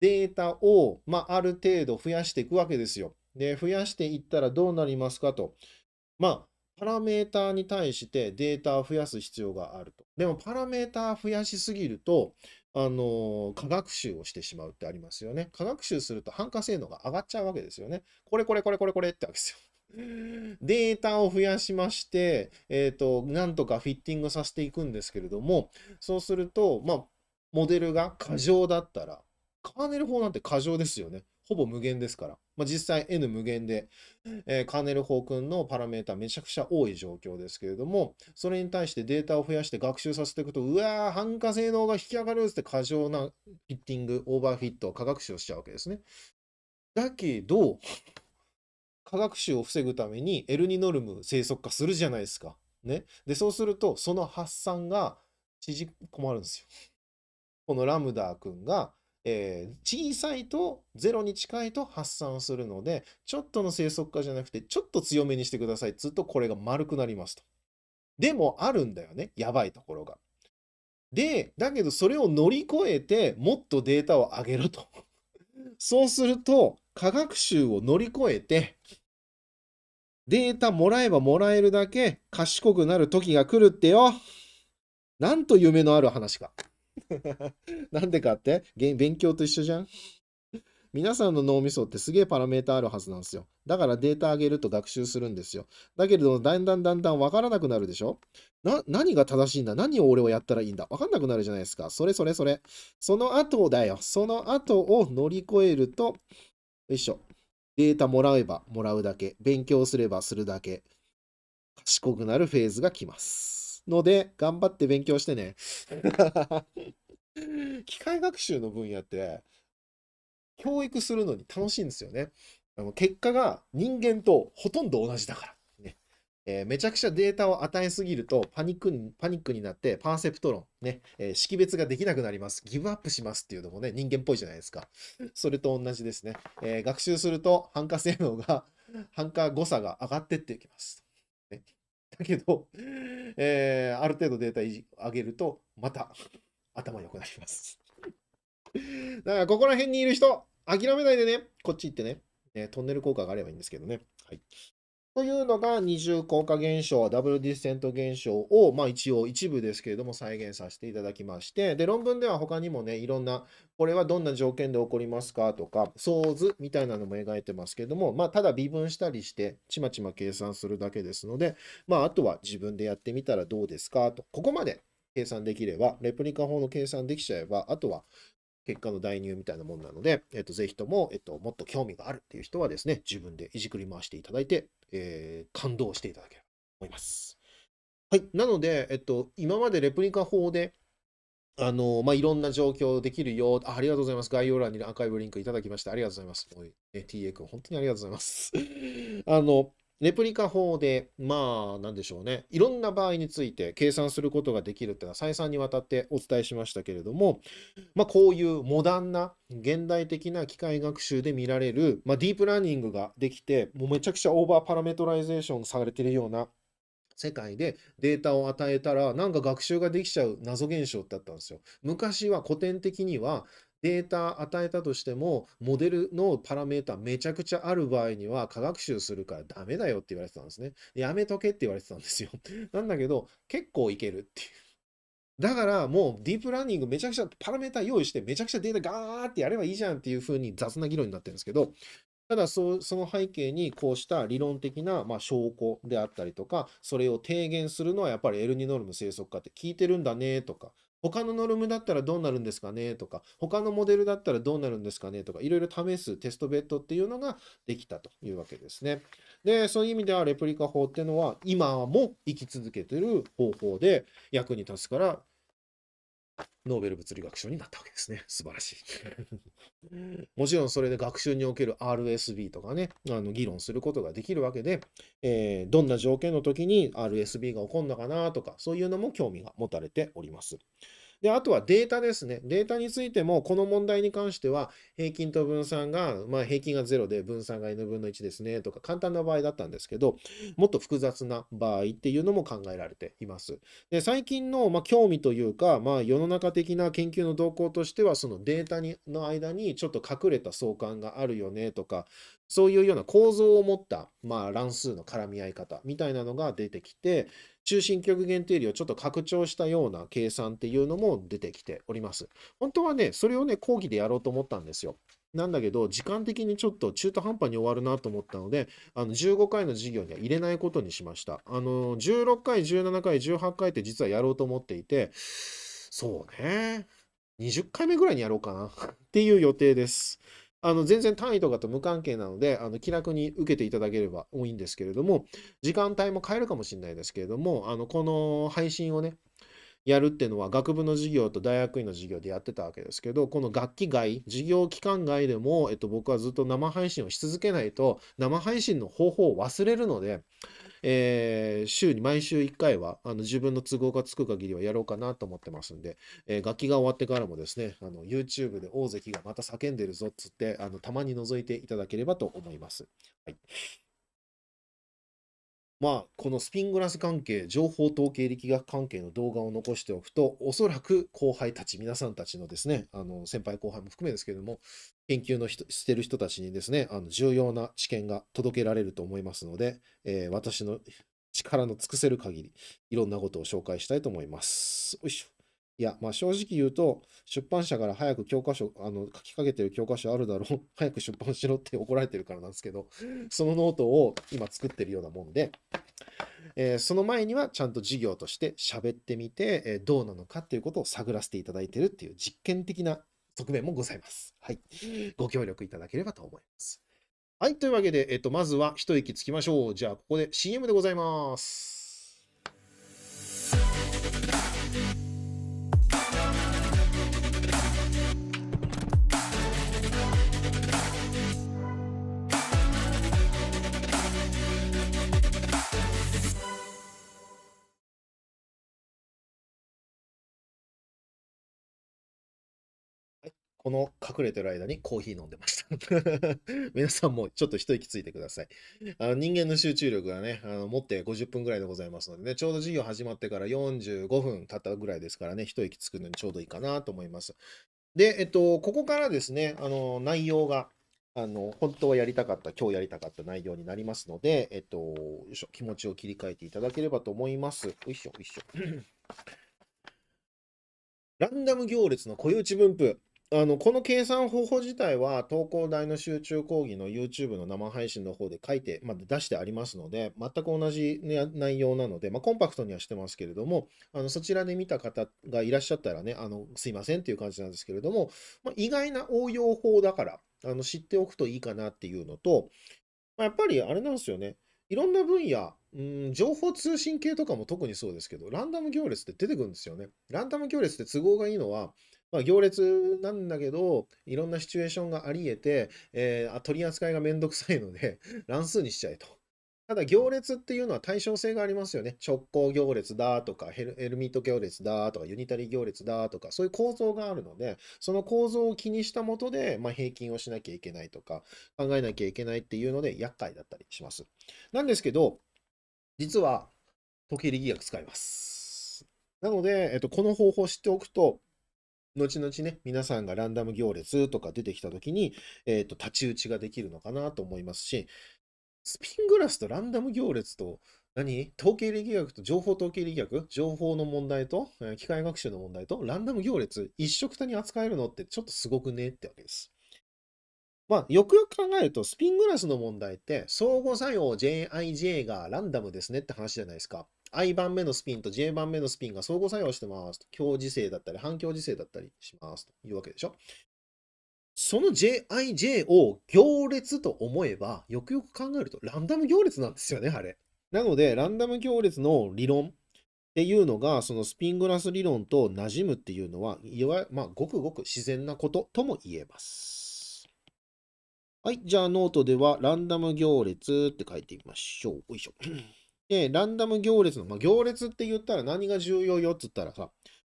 [SPEAKER 1] データを、まあ、ある程度増やしていくわけですよ。で、増やしていったらどうなりますかと。まあ、パラメーターに対してデータを増やす必要があると。でも、パラメータ増やしすぎると、あの、化学習をしてしまうってありますよね。化学習すると、反化性能が上がっちゃうわけですよね。これこれこれこれこれってわけですよ。データを増やしまして、えっ、ー、と、なんとかフィッティングさせていくんですけれども、そうすると、まあ、モデルが過剰だったら、カーネル法なんて過剰ですよね。ほぼ無限ですから。まあ、実際 N 無限で、えー、カーネル法君のパラメータめちゃくちゃ多い状況ですけれども、それに対してデータを増やして学習させていくと、うわー、反化性能が引き上がるって過剰なフィッティング、オーバーフィット、科学習をしちゃうわけですね。だけど、化学種を防ぐためにエルニノルム生息化するじゃないですか。ね。で、そうすると、その発散が縮こまるんですよ。このラムダ君が、えー、小さいと0に近いと発散するので、ちょっとの生息化じゃなくて、ちょっと強めにしてくださいっつうと、これが丸くなりますと。でもあるんだよね。やばいところが。で、だけどそれを乗り越えて、もっとデータを上げると。そうすると、化学習を乗り越えて、データもらえばもらえるだけ賢くなる時が来るってよ。なんと夢のある話か。なんでかって勉強と一緒じゃん。皆さんの脳みそってすげえパラメータあるはずなんですよ。だからデータ上げると学習するんですよ。だけれども、だんだんだんだん分からなくなるでしょな、何が正しいんだ何を俺はやったらいいんだ分かんなくなるじゃないですか。それそれそれ。その後だよ。その後を乗り越えると、よいしょ。データもらえばもらうだけ、勉強すればするだけ、賢くなるフェーズが来ます。ので、頑張って勉強してね。機械学習の分野って、教育するのに楽しいんですよね。結果が人間とほとんど同じだから。えー、めちゃくちゃデータを与えすぎるとパニックに、パニックになってパーセプトロン、ね、えー、識別ができなくなります。ギブアップしますっていうのもね、人間っぽいじゃないですか。それと同じですね。えー、学習すると反過性能が、反過誤差が上がってっていきます。ね、だけど、えある程度データ上げると、また頭良くなります。だからここら辺にいる人、諦めないでね、こっち行ってね、えトンネル効果があればいいんですけどね。はい。というのが二重効果現象、ダブルディスセント現象を、まあ、一応一部ですけれども再現させていただきまして、で、論文では他にもね、いろんな、これはどんな条件で起こりますかとか、相図みたいなのも描いてますけれども、まあ、ただ微分したりして、ちまちま計算するだけですので、まあ、あとは自分でやってみたらどうですかと、ここまで計算できれば、レプリカ法の計算できちゃえば、あとは結果の代入みたいなもんなので、えっと、ぜひとも、えっと、もっと興味があるっていう人はですね、自分でいじくり回していただいて、えー、感動していただければと思います。はい。なので、えっと、今までレプリカ法で、あの、まあ、いろんな状況できるよあ。ありがとうございます。概要欄にアーカイブリンクいただきまして、ありがとうございます。もう、TA 君、本当にありがとうございます。あの、レプリカ法で、まあ、なんでしょうね。いろんな場合について計算することができるっていうのは再三にわたってお伝えしましたけれども、まあ、こういうモダンな、現代的な機械学習で見られる、まあ、ディープラーニングができて、もうめちゃくちゃオーバーパラメトライゼーションされてるような世界でデータを与えたらなんか学習ができちゃう謎現象ってあったんですよ。昔は古典的にはデータ与えたとしても、モデルのパラメータめちゃくちゃある場合には、科学習するからダメだよって言われてたんですね。やめとけって言われてたんですよ。なんだけど、結構いけるっていう。だからもうディープラーニングめちゃくちゃパラメータ用意してめちゃくちゃデータガーってやればいいじゃんっていう風に雑な議論になってるんですけど、ただその背景にこうした理論的な、まあ、証拠であったりとか、それを提言するのはやっぱりエルニノルム生息化って聞いてるんだねとか、他のノルムだったらどうなるんですかねとか、他のモデルだったらどうなるんですかねとか、いろいろ試すテストベッドっていうのができたというわけですね。で、そういう意味ではレプリカ法っていうのは今も生き続けてる方法で役に立つからノーベル物理学賞になったわけですね。素晴らしい。もちろんそれで学習における RSB とかね、あの議論することができるわけで、えー、どんな条件の時に RSB が起こるのかなとか、そういうのも興味が持たれております。で、あとはデータですね。データについても、この問題に関しては、平均と分散が、まあ、平均が0で分散が n 分の1ですねとか、簡単な場合だったんですけど、もっと複雑な場合っていうのも考えられています。で、最近の、まあ、興味というか、まあ、世の中的な研究の動向としては、そのデータにの間にちょっと隠れた相関があるよねとか、そういうような構造を持った、まあ、乱数の絡み合い方みたいなのが出てきて、中心極限定理をちょっと拡張したような計算っていうのも出てきております。本当はね、それをね、講義でやろうと思ったんですよ。なんだけど、時間的にちょっと中途半端に終わるなと思ったので、あの15回の授業には入れないことにしました。あの、16回、17回、18回って実はやろうと思っていて、そうね、20回目ぐらいにやろうかなっていう予定です。あの全然単位とかと無関係なので、あの気楽に受けていただければ多いんですけれども、時間帯も変えるかもしれないですけれども、あのこの配信をね、やるっていうのは学部の授業と大学院の授業でやってたわけですけどこの楽器外授業期間外でも、えっと、僕はずっと生配信をし続けないと生配信の方法を忘れるのでえー、週に毎週1回はあの自分の都合がつく限りはやろうかなと思ってますんで、えー、楽器が終わってからもですねあの YouTube で大関がまた叫んでるぞっつってあのたまに覗いていただければと思います。はいまあ、このスピングラス関係、情報統計力学関係の動画を残しておくと、おそらく後輩たち、皆さんたちのですね、あの先輩後輩も含めですけれども、研究の人してる人たちにですね、あの重要な知見が届けられると思いますので、えー、私の力の尽くせる限り、いろんなことを紹介したいと思います。おいしょ。いや、まあ、正直言うと、出版社から早く教科書、あの、書きかけてる教科書あるだろう。早く出版しろって怒られてるからなんですけど、そのノートを今作ってるようなもんで、えー、その前にはちゃんと授業として喋ってみて、えー、どうなのかっていうことを探らせていただいてるっていう実験的な側面もございます。はい。ご協力いただければと思います。はい。というわけで、えっ、ー、と、まずは一息つきましょう。じゃあ、ここで CM でございます。この隠れてる間にコーヒー飲んでました 皆さんもちょっと一息ついてください。あの人間の集中力がね、あの持って50分ぐらいでございますのでね、ちょうど授業始まってから45分経ったぐらいですからね、一息つくのにちょうどいいかなと思います。で、えっと、ここからですね、あの内容が、あの本当はやりたかった、今日やりたかった内容になりますので、えっと、よいしょ気持ちを切り替えていただければと思います。よいしょ、よいしょ。ランダム行列の固有値分布。あのこの計算方法自体は東工大の集中講義の YouTube の生配信の方で書いて、まあ、出してありますので全く同じ、内容なので、まあ、コンパクトにはしてますけれどもあのそちらで見た方がいらっしゃったらねあのすいませんっていう感じなんですけれども、まあ、意外な応用法だからあの知っておくといいかなっていうのと、まやっぱりあれなんですよねいろんな分野うん情報通信系とかも特にそうですけどランダム行列って出てくるんですよねランダム行列って都合がいいのはまあ、行列なんだけど、いろんなシチュエーションがあり得て、えー、取り扱いがめんどくさいので 乱数にしちゃえと。ただ行列っていうのは対称性がありますよね。直行行列だとかヘル、ヘルミット行列だとか、ユニタリー行列だとか、そういう構造があるので、その構造を気にしたもとで、まあ、平均をしなきゃいけないとか、考えなきゃいけないっていうので、厄介だったりします。なんですけど、実は時計力学使います。なので、えっと、この方法を知っておくと、後々ね、皆さんがランダム行列とか出てきた時に、えっ、ー、と、太刀打ちができるのかなと思いますし、スピングラスとランダム行列と、何統計力学と情報統計力学情報の問題と、えー、機械学習の問題と、ランダム行列、一色たに扱えるのってちょっとすごくねってわけです。まあ、よくよく考えると、スピングラスの問題って、相互作用 JIJ がランダムですねって話じゃないですか。I 番目のスピンと J 番目のスピンが相互作用してますと。強磁性だったり、反強磁性だったりしますというわけでしょ。その JIJ を行列と思えば、よくよく考えるとランダム行列なんですよね、あれ。なので、ランダム行列の理論っていうのが、そのスピングラス理論と馴染むっていうのは、いわまあ、ごくごく自然なこととも言えます。はい、じゃあノートではランダム行列って書いてみましょう。よいしょ。で、ランダム行列の、まあ、行列って言ったら何が重要よっつったらさ、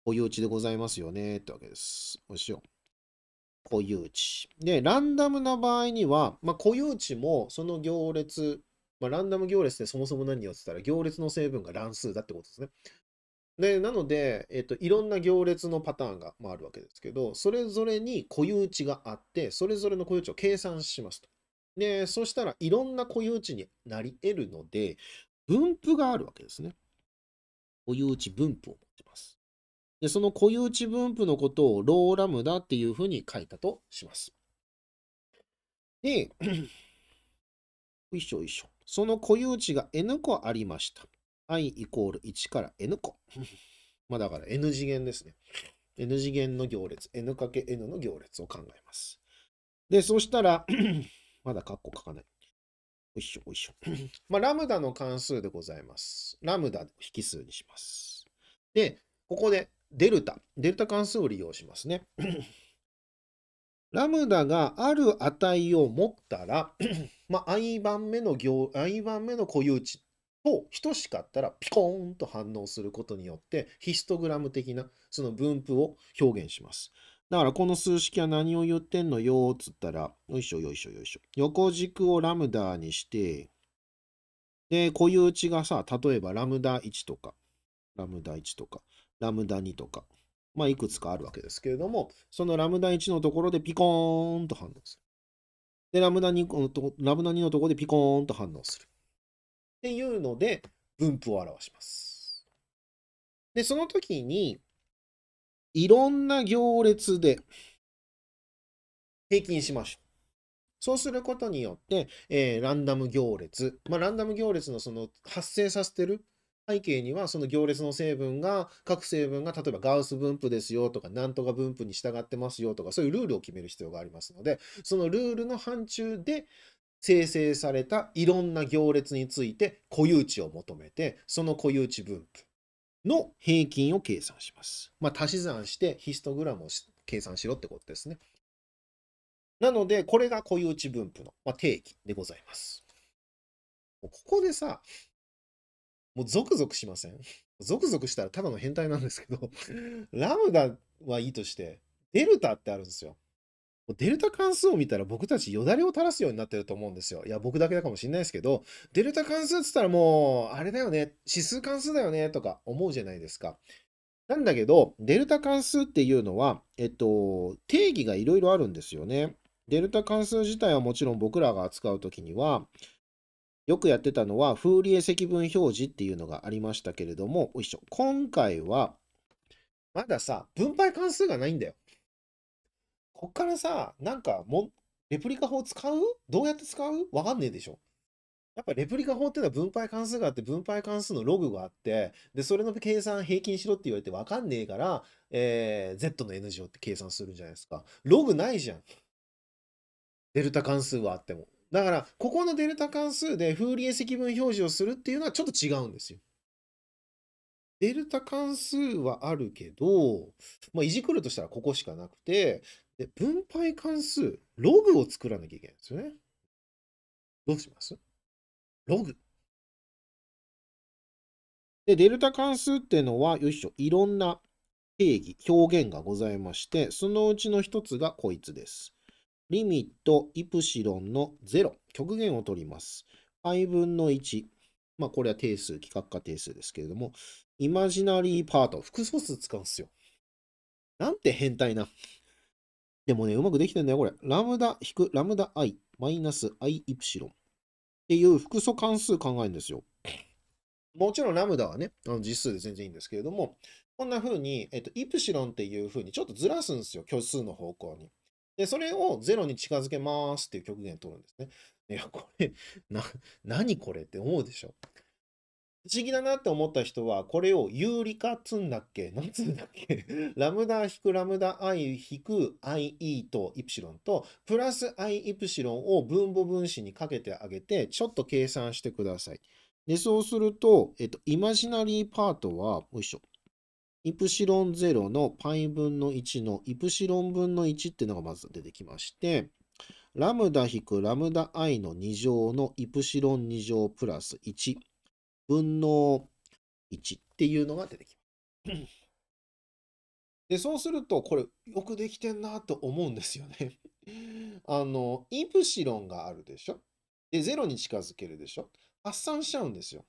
[SPEAKER 1] 固有値でございますよねってわけです。おいしよう。固有値。で、ランダムな場合には、まあ、固有値もその行列、まあ、ランダム行列ってそもそも何よって言ったら、行列の成分が乱数だってことですね。で、なので、えっと、いろんな行列のパターンが、まあ、あるわけですけど、それぞれに固有値があって、それぞれの固有値を計算しますと。で、そしたらいろんな固有値になり得るので、分布があるわけですね。固有値分布を持ってます。で、その固有値分布のことをローラムダっていうふうに書いたとします。で、よいしょよいしょ。その固有値が n 個ありました。i イコール1から n 個。まあだから n 次元ですね。n 次元の行列、n×n の行列を考えます。で、そしたら まだ括弧書かない。いしょ、おいしょ。まあ、ラムダの関数でございます。ラムダ引数にします。で、ここでデルタ、デルタ関数を利用しますね。ラムダがある値を持ったら、まあ、i 番目の行、i 番目の固有値と等しかったらピコーンと反応することによってヒストグラム的なその分布を表現します。だからこの数式は何を言ってんのよ、つったら、よいしょよいしょよいしょ。横軸をラムダにして、で、固有値がさ、例えばラムダ1とか、ラムダ1とか、ラムダ2とか、まあ、いくつかあるわけですけれども、そのラムダ1のところでピコーンと反応する。で、ラムダ2のとラムダ2のところでピコーンと反応する。っていうので、分布を表します。で、その時に、いろんな行列で平均しましょう。そうすることによって、えー、ランダム行列、まあ、ランダム行列のその発生させてる背景にはその行列の成分が各成分が例えばガウス分布ですよとかなんとか分布に従ってますよとかそういうルールを決める必要がありますのでそのルールの範疇で生成されたいろんな行列について固有値を求めてその固有値分布の平均を計算します。まあ、足し算してヒストグラムを計算しろってことですね。なので、これが固有値分布の、まあ、定義でございます。ここでさ、もうゾクゾクしませんゾクゾクしたらただの変態なんですけど、ラムダはいいとして、デルタってあるんですよ。デルタ関数を見たら僕たちよだれを垂らすようになってると思うんですよ。いや、僕だけだかもしれないですけど、デルタ関数っつったらもう、あれだよね、指数関数だよね、とか思うじゃないですか。なんだけど、デルタ関数っていうのは、えっと、定義がいろいろあるんですよね。デルタ関数自体はもちろん僕らが扱うときには、よくやってたのは、フーリエ積分表示っていうのがありましたけれども、おいしょ、今回は、まださ、分配関数がないんだよ。こっからさ、なんかも、レプリカ法使うどうやって使うわかんねえでしょ。やっぱレプリカ法っていうのは分配関数があって、分配関数のログがあって、で、それの計算平均しろって言われて分かんねえから、えー、Z の N 乗って計算するんじゃないですか。ログないじゃん。デルタ関数はあっても。だから、ここのデルタ関数でフーリエ積分表示をするっていうのはちょっと違うんですよ。デルタ関数はあるけど、まあ、いじくるとしたらここしかなくて、で、分配関数、ログを作らなきゃいけないんですよね。どうしますログ。で、デルタ関数っていうのは、よいしょ、いろんな定義、表現がございまして、そのうちの一つがこいつです。リミット、イプシロンの0、極限を取ります。π 分の1、まあこれは定数、規格化定数ですけれども、イマジナリーパート、複素数使うんですよ。なんて変態な。でもね、うまくできてんだよ、これ。ラムダ引く、ラムダ i マイナス i イプシロンっていう複素関数考えるんですよ。もちろんラムダはね、あの実数で全然いいんですけれども、こんな風に、えっと、イプシロンっていう風にちょっとずらすんですよ、虚数の方向に。で、それを0に近づけますっていう極限を取るんですね。いや、これ、な、何これって思うでしょ。不思議だなって思った人は、これを有利化っ つんだっけなんつんだっけラムダ引くラムダ i 引く ie とイプシロンと、プラス i イプシロンを分母分子にかけてあげて、ちょっと計算してください。で、そうすると、えっと、イマジナリーパートは、よいしょ。イプシロン0のパイ分の1のイプシロン分の1っていうのがまず出てきまして、ラムダ引くラムダ i の2乗のイプシロン2乗プラス1。分の1っていうのが出てきます。で、そうすると、これ、よくできてんなと思うんですよね。あの、イプシロンがあるでしょで、0に近づけるでしょ発散しちゃうんですよ。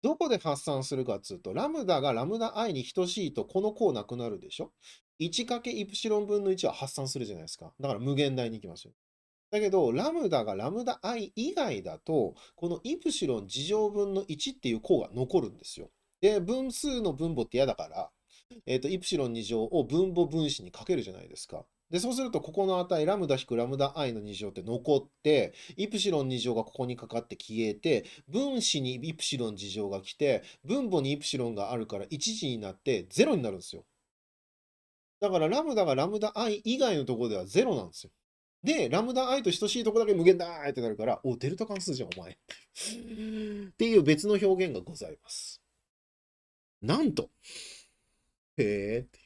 [SPEAKER 1] どこで発散するかっつうと、ラムダがラムダ i に等しいと、この項なくなるでしょ ?1× イプシロン分の1は発散するじゃないですか。だから無限大に行きますよ。だけど、ラムダがラムダ i 以外だと、このイプシロン事乗分の1っていう項が残るんですよ。で、分数の分母って嫌だから、えっ、ー、と、イプシロン2乗を分母分子にかけるじゃないですか。で、そうすると、ここの値、ラムダ引くラムダ i の2乗って残って、イプシロン2乗がここにかかって消えて、分子にイプシロン2乗が来て、分母にイプシロンがあるから1次になって0になるんですよ。だから、ラムダがラムダ i 以外のところでは0なんですよ。で、ラムダ i と等しいとこだけ無限大ってなるから、お、デルタ関数じゃん、お前。っていう別の表現がございます。なんと。へえって。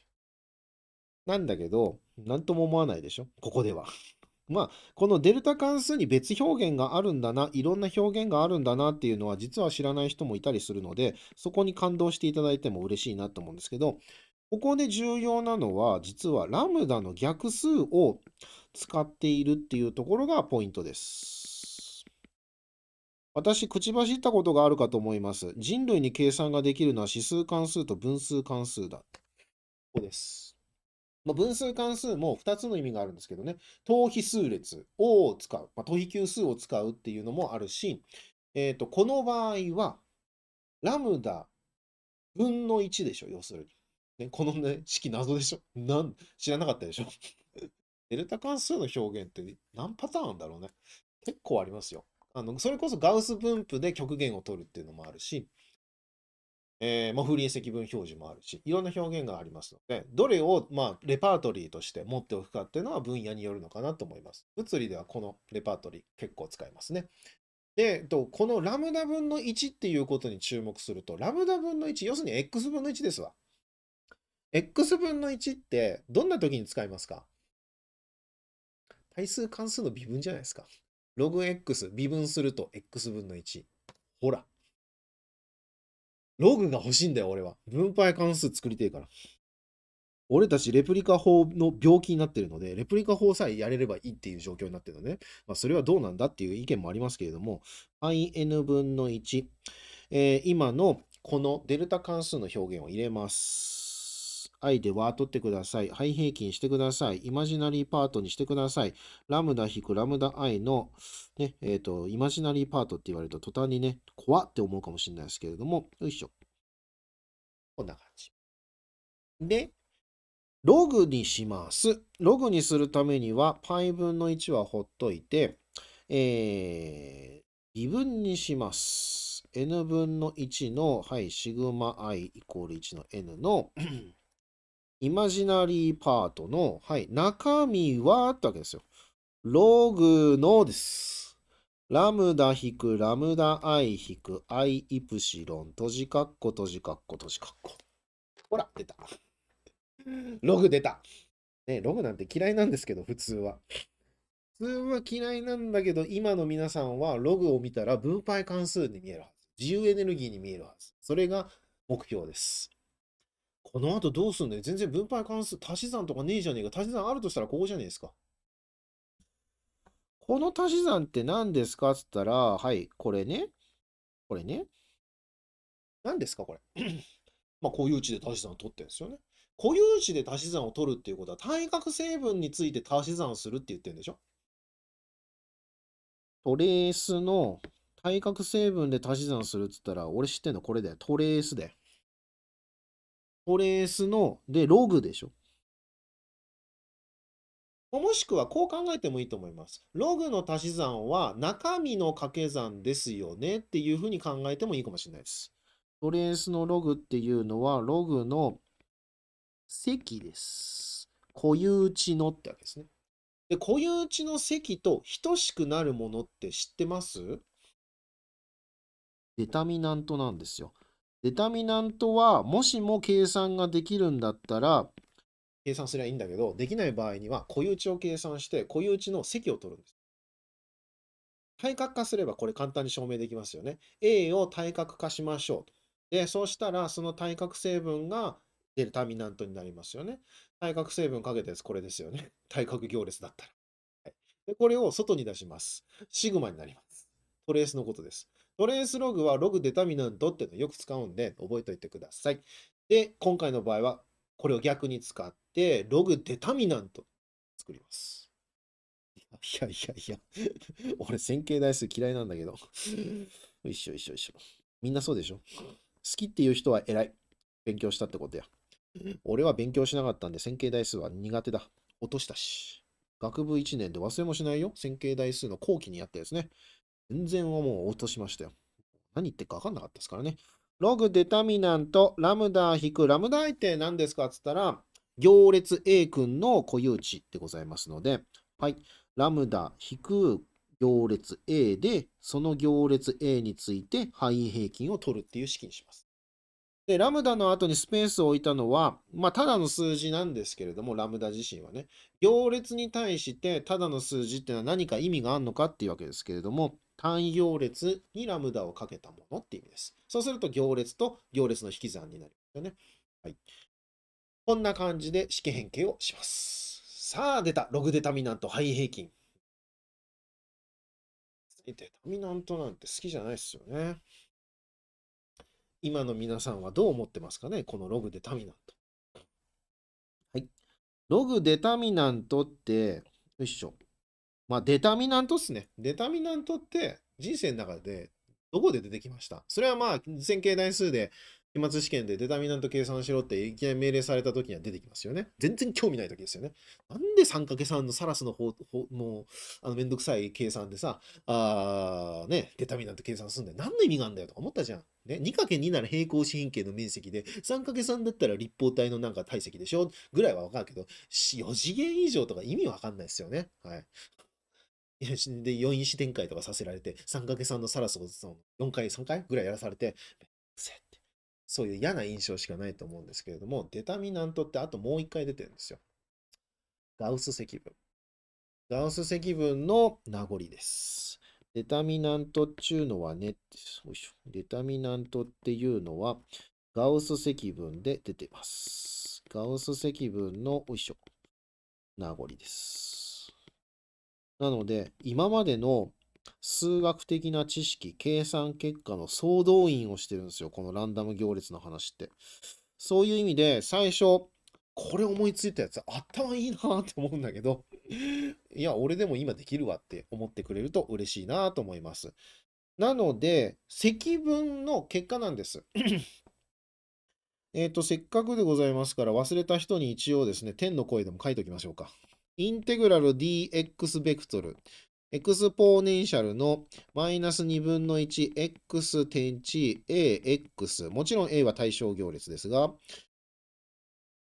[SPEAKER 1] なんだけど、なんとも思わないでしょ、ここでは。まあ、このデルタ関数に別表現があるんだな、いろんな表現があるんだなっていうのは実は知らない人もいたりするので、そこに感動していただいても嬉しいなと思うんですけど、ここで重要なのは、実はラムダの逆数を使っているっていうところがポイントです。私、口走ったことがあるかと思います。人類に計算ができるのは指数関数と分数関数だ。ここです。まあ、分数関数も2つの意味があるんですけどね、等比数列を使う、まあ、等比級数を使うっていうのもあるし、えーと、この場合は、ラムダ分の1でしょ、要するに。ね、この、ね、式謎でしょなん知らなかったでしょデルタ関数の表現って何パターンだろうね。結構ありますよ。あのそれこそガウス分布で極限を取るっていうのもあるし、えー、まあ、フリー積分表示もあるし、いろんな表現がありますので、どれを、まあ、レパートリーとして持っておくかっていうのは分野によるのかなと思います。物理ではこのレパートリー結構使いますね。で、このラムダ分の1っていうことに注目すると、ラムダ分の1、要するに x 分の1ですわ。x 分の1ってどんな時に使いますか対数関数の微分じゃないですか。ログ x 微分すると x 分の1。ほら。ログが欲しいんだよ、俺は。分配関数作りてえから。俺たちレプリカ法の病気になってるので、レプリカ法さえやれればいいっていう状況になってるのね。まあ、それはどうなんだっていう意見もありますけれども、in 分の1、えー、今のこのデルタ関数の表現を入れます。i では取ってください。イ平均してください。イマジナリーパートにしてください。ラムダ引くラムダ i の、ね、えっ、ー、と、イマジナリーパートって言われると途端にね、怖って思うかもしれないですけれども、よいしょ。こんな感じ。で、ログにします。ログにするためには、π 分の1はほっといて、えー、微分にします。n 分の1の、はい、シグマ i イコール1の n のイマジナリーパートの、はい、中身はってわけですよ。ログのです。ラムダ引く、ラムダ i 引く、i イプシロン、閉じカッコ、閉じカッコ、閉じカッコ。ほら、出た。ログ出た。ね、ログなんて嫌いなんですけど、普通は。普通は嫌いなんだけど、今の皆さんはログを見たら分配関数に見えるはず。自由エネルギーに見えるはず。それが目標です。この後どうすんだよ。全然分配関数足し算とかねえじゃねえか。足し算あるとしたらここじゃねえですか。この足し算って何ですかっつったら、はい、これね。これね。何ですかこれ。まあ、固有値で足し算を取ってるんですよね。固有値で足し算を取るっていうことは、対角成分について足し算するって言ってるんでしょトレースの対角成分で足し算するっつったら、俺知ってんのこれだよ。トレースだよ。トレースの、で、ログでしょ。もしくはこう考えてもいいと思います。ログの足し算は中身の掛け算ですよねっていうふうに考えてもいいかもしれないです。トレースのログっていうのはログの積です。固有値のってわけですね。で、固有値の積と等しくなるものって知ってますデタミナントなんですよ。デタミナントは、もしも計算ができるんだったら、計算すればいいんだけど、できない場合には、固有値を計算して、固有値の積を取るんです。対角化すれば、これ簡単に証明できますよね。A を対角化しましょう。で、そうしたら、その対角成分がデタミナントになりますよね。対角成分かけたやつ、これですよね。対角行列だったら。はい、でこれを外に出します。シグマになります。トレースのことです。トレースログはログデタミナントっていうのをよく使うんで、覚えておいてください。で、今回の場合は、これを逆に使って、ログデタミナント作ります。いやいやいや俺線形代数嫌いなんだけどよいしょよいしょよいしょ。みんなそうでしょ好きっていう人は偉い。勉強したってことや。俺は勉強しなかったんで線形代数は苦手だ。落としたし。学部1年で忘れもしないよ。線形代数の後期にやったやつね。全然はもう落としましたよ。何言ってるか分かんなかったですからね。ログデタミナント、ラムダ引く、ラムダ相手何ですかっつったら、行列 A 君の固有値でございますので、はい、ラムダ引く行列 A で、その行列 A について範囲平均を取るっていう式にします。で、ラムダの後にスペースを置いたのは、まあ、ただの数字なんですけれども、ラムダ自身はね、行列に対してただの数字っていうのは何か意味があるのかっていうわけですけれども、単行列にラムダをかけたものって意味です。そうすると行列と行列の引き算になりますよね。はい。こんな感じで式変形をします。さあ、出た。ログデタミナント、肺平均。デタミナントなんて好きじゃないですよね。今の皆さんはどう思ってますかねこのログデタミナント。はい。ログデタミナントって、よいしょ。まあ、デタミナントっすね。デタミナントって人生の中でどこで出てきましたそれはまあ、線形代数で、期末試験でデタミナント計算しろっていきなり命令された時には出てきますよね。全然興味ない時ですよね。なんで 3×3 のサラスの方、もう、あの、めんどくさい計算でさ、あね、デタミナント計算すんだよ。何の意味があんだよとか思ったじゃん。ね、2×2 なら平行四辺形の面積で、3×3 だったら立方体のなんか体積でしょぐらいはわかるけど、4次元以上とか意味わかんないですよね。はい。で、4因子展開とかさせられて、3かけ3のサラスを4回、3回ぐらいやらされて、そういう嫌な印象しかないと思うんですけれども、デタミナントってあともう1回出てるんですよ。ガウス積分。ガウス積分の名残です。デタミナントっていうのはね、デタミナントっていうのは、ガウス積分で出てます。ガウス積分の、おいしょ、名残です。なので、今までの数学的な知識、計算結果の総動員をしてるんですよ。このランダム行列の話って。そういう意味で、最初、これ思いついたやつ、頭いいなって思うんだけど、いや、俺でも今できるわって思ってくれると嬉しいなと思います。なので、積分の結果なんです。えっと、せっかくでございますから、忘れた人に一応ですね、天の声でも書いておきましょうか。インテグラル dx ベクトル、エクスポーネンシャルのマイナス2分の 1x 点値 ax、もちろん a は対象行列ですが、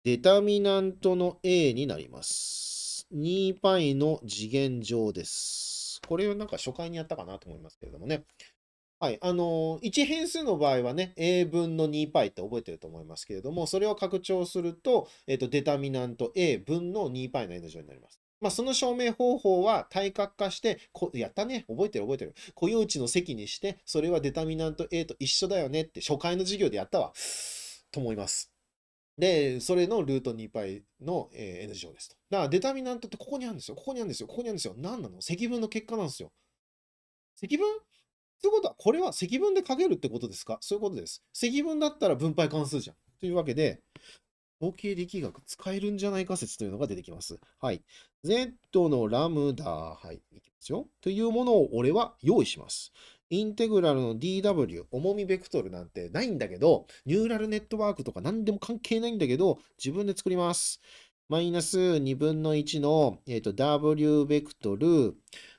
[SPEAKER 1] デタミナントの a になります。2π の次元上です。これをなんか初回にやったかなと思いますけれどもね。はい、あの1変数の場合はね、a 分の 2π って覚えてると思いますけれども、それを拡張すると、えっ、ー、と、デタミナント a 分の 2π の n 乗になります。まあ、その証明方法は対角化して、こやったね、覚えてる覚えてる。固有値の積にして、それはデタミナント a と一緒だよねって初回の授業でやったわ。と思います。で、それのルート 2π の、え n 乗ですと。だから、デタミナントってここにあるんですよ。ここにあるんですよ。ここにあるんですよ。何なの積分の結果なんですよ。積分ってことは、これは積分で書けるってことですかそういうことです。積分だったら分配関数じゃん。というわけで、合計力学使えるんじゃないか説というのが出てきます。はい。Z のラムダ、はい、いきますよ。というものを俺は用意します。インテグラルの DW、重みベクトルなんてないんだけど、ニューラルネットワークとか何でも関係ないんだけど、自分で作ります。マイナス2分の1の、えーと W ベクトル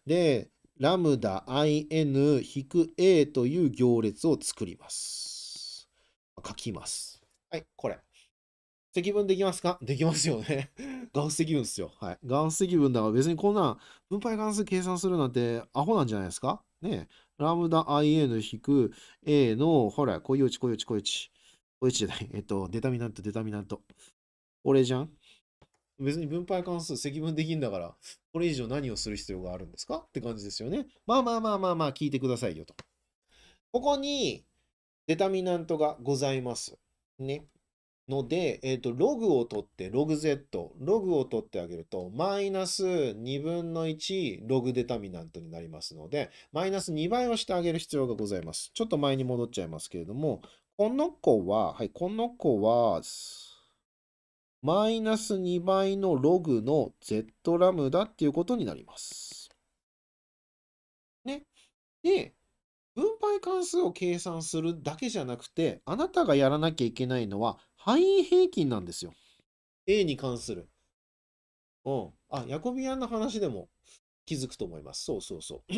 [SPEAKER 1] で、ラムダ in-a という行列を作ります。書きます。はい、これ。積分できますかできますよね。元 積分ですよ。はい。元積分だから別にこんな分配関数計算するなんてアホなんじゃないですかねラムダ in-a の、ほら、こういう値、ち、こういう値、ち、こういう値。ち。こういう値ちじゃない。えっと、デタミナント、デタミナント。これじゃん別に分配関数積分できんだから、これ以上何をする必要があるんですかって感じですよね。まあまあまあまあまあ、聞いてくださいよと。ここに、デタミナントがございます。ね。ので、えっ、ー、と、ログを取って、ログ Z、ログを取ってあげると、マイナス2分の1ログデタミナントになりますので、マイナス2倍をしてあげる必要がございます。ちょっと前に戻っちゃいますけれども、この子は、はい、この子は、マイナス2倍のログの Z ラムダっていうことになります。ね。で、分配関数を計算するだけじゃなくて、あなたがやらなきゃいけないのは範囲平均なんですよ。A に関する。うん。あ、ヤコビアンの話でも気づくと思います。そうそうそう。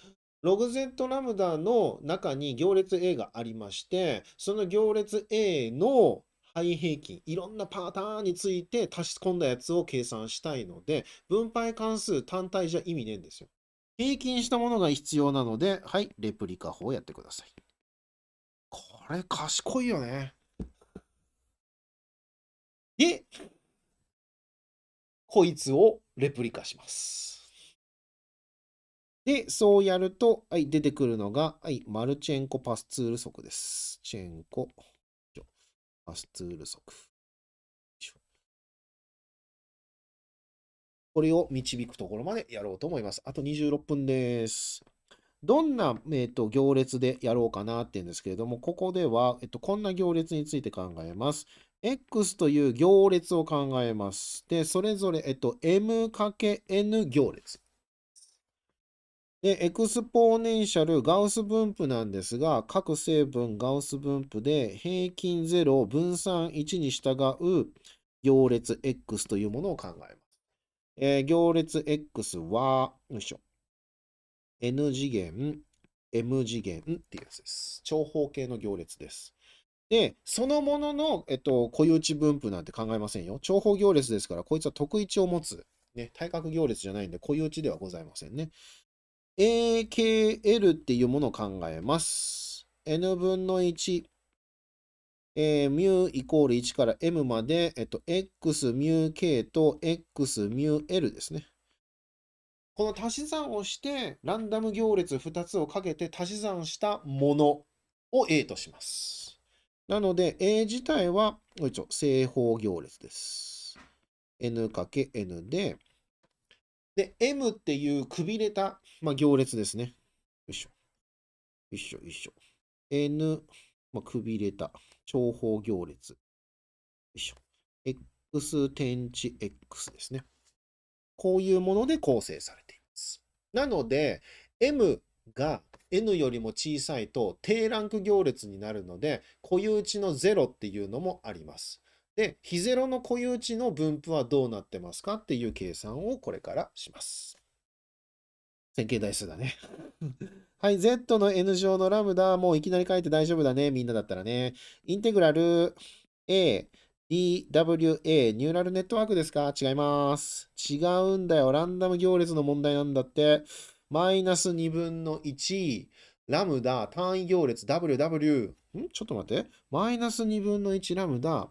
[SPEAKER 1] ログ Z ラムダの中に行列 A がありまして、その行列 A の配平均、いろんなパターンについて足し込んだやつを計算したいので、分配関数単体じゃ意味ねえんですよ。平均したものが必要なので、はい、レプリカ法をやってください。これ賢いよね。で、こいつをレプリカします。で、そうやると、はい、出てくるのが、はい、マルチェンコパスツール則です。チェンコ。パスツール速。これを導くところまでやろうと思います。あと26分です。どんな、えーと行列でやろうかなって言うんですけれども、ここでは、えっと、こんな行列について考えます。X という行列を考えます。で、それぞれ、えっと、M×N 行列。で、エクスポーネンシャル、ガウス分布なんですが、各成分ガウス分布で平均0、分散1に従う行列 X というものを考えます。えー、行列 X は、よいしょ。N 次元、M 次元っていうやつです。長方形の行列です。で、そのものの、えっと、固有値分布なんて考えませんよ。長方行列ですから、こいつは特異値を持つ。ね、対角行列じゃないんで、固有値ではございませんね。AKL っていうものを考えます。n 分の1、えー、μ イコール1から m まで、えっと、x μ k と x μ l ですね。この足し算をして、ランダム行列2つをかけて足し算したものを A とします。なので、A 自体は、正方行列です。n かけ n で、で、M っていうくびれた、まあ、行列ですね。よいしょ。よいしょ、よいしょ。N、まあ、くびれた、長方行列。よいしょ。X 点値 X ですね。こういうもので構成されています。なので、M が N よりも小さいと低ランク行列になるので、固有値の0っていうのもあります。で、非ゼロの固有値の分布はどうなってますかっていう計算をこれからします。線形代数だね はい、z の n 乗のラムダ、もういきなり書いて大丈夫だね、みんなだったらね。インテグラル a、DWA、ニューラルネットワークですか違います。違うんだよ。ランダム行列の問題なんだって。マイナス2分の1、ラムダ、単位行列、WW。んちょっと待って。マイナス2分の1、ラムダ、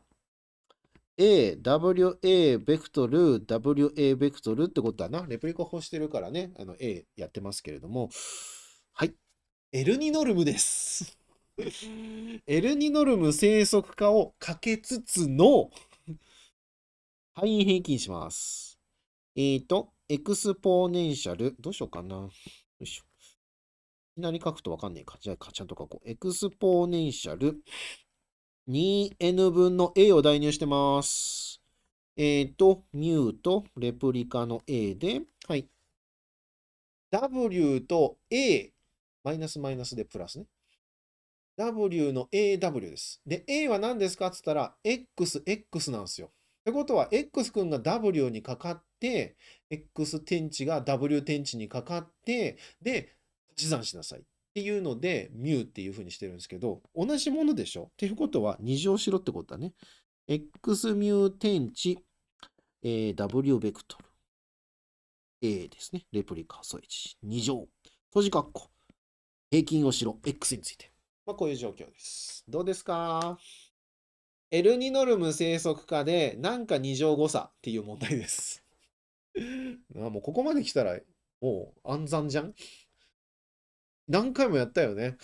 [SPEAKER 1] A、WA ベクトル、WA ベクトルってことだな。レプリコ法してるからね、あの A やってますけれども。はい。L2 ノルムです。L2 ノルム生息化をかけつつの範囲平均します。えっ、ー、と、エクスポーネンシャル。どうしようかな。よいしょ。いきなり書くとわかんねえか。じゃあ、ちゃんと書こう。エクスポーネンシャル。2n 分の a を代入してます。えっ、ー、と、ミューとレプリカの a で、はい。w と a、マイナスマイナスでプラスね。w の aw です。で、a は何ですかって言ったら、x、x なんですよ。ってことは、x 君が w にかかって、x 点値が w 点値にかかって、で、足し算しなさい。っていうので、ミュっていう風にしてるんですけど、同じものでしょっていうことは、二乗しろってことだね。x ミュ点値、えー、w ベクトル。A ですね。レプリカ素1。二乗。閉じ括弧。平均をしろ。x について。まあ、こういう状況です。どうですか ?L ニノルム生息化で、なんか二乗誤差っていう問題です。あもうここまで来たら、もう暗算じゃん何回もやったよね。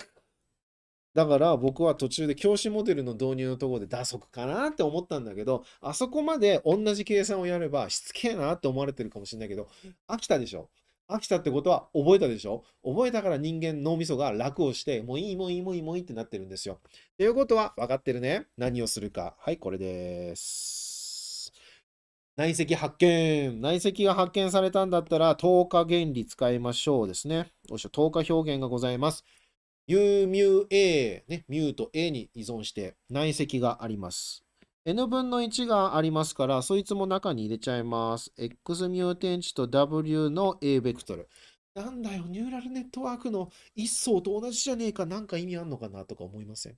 [SPEAKER 1] だから僕は途中で教師モデルの導入のところで打足かなって思ったんだけど、あそこまで同じ計算をやればしつけえなって思われてるかもしれないけど、飽きたでしょ飽きたってことは覚えたでしょ覚えたから人間脳みそが楽をして、もういいもういいもういいもういいってなってるんですよ。っていうことは分かってるね。何をするか。はい、これです。内積発見内積が発見されたんだったら、等価原理使いましょうですね。おしょ、等価表現がございます。u μ a、ね、m と a に依存して内積があります。n 分の1がありますから、そいつも中に入れちゃいます。x ミ点値と w の a ベクトル。なんだよ、ニューラルネットワークの1層と同じじゃねえか、なんか意味あんのかなとか思いません。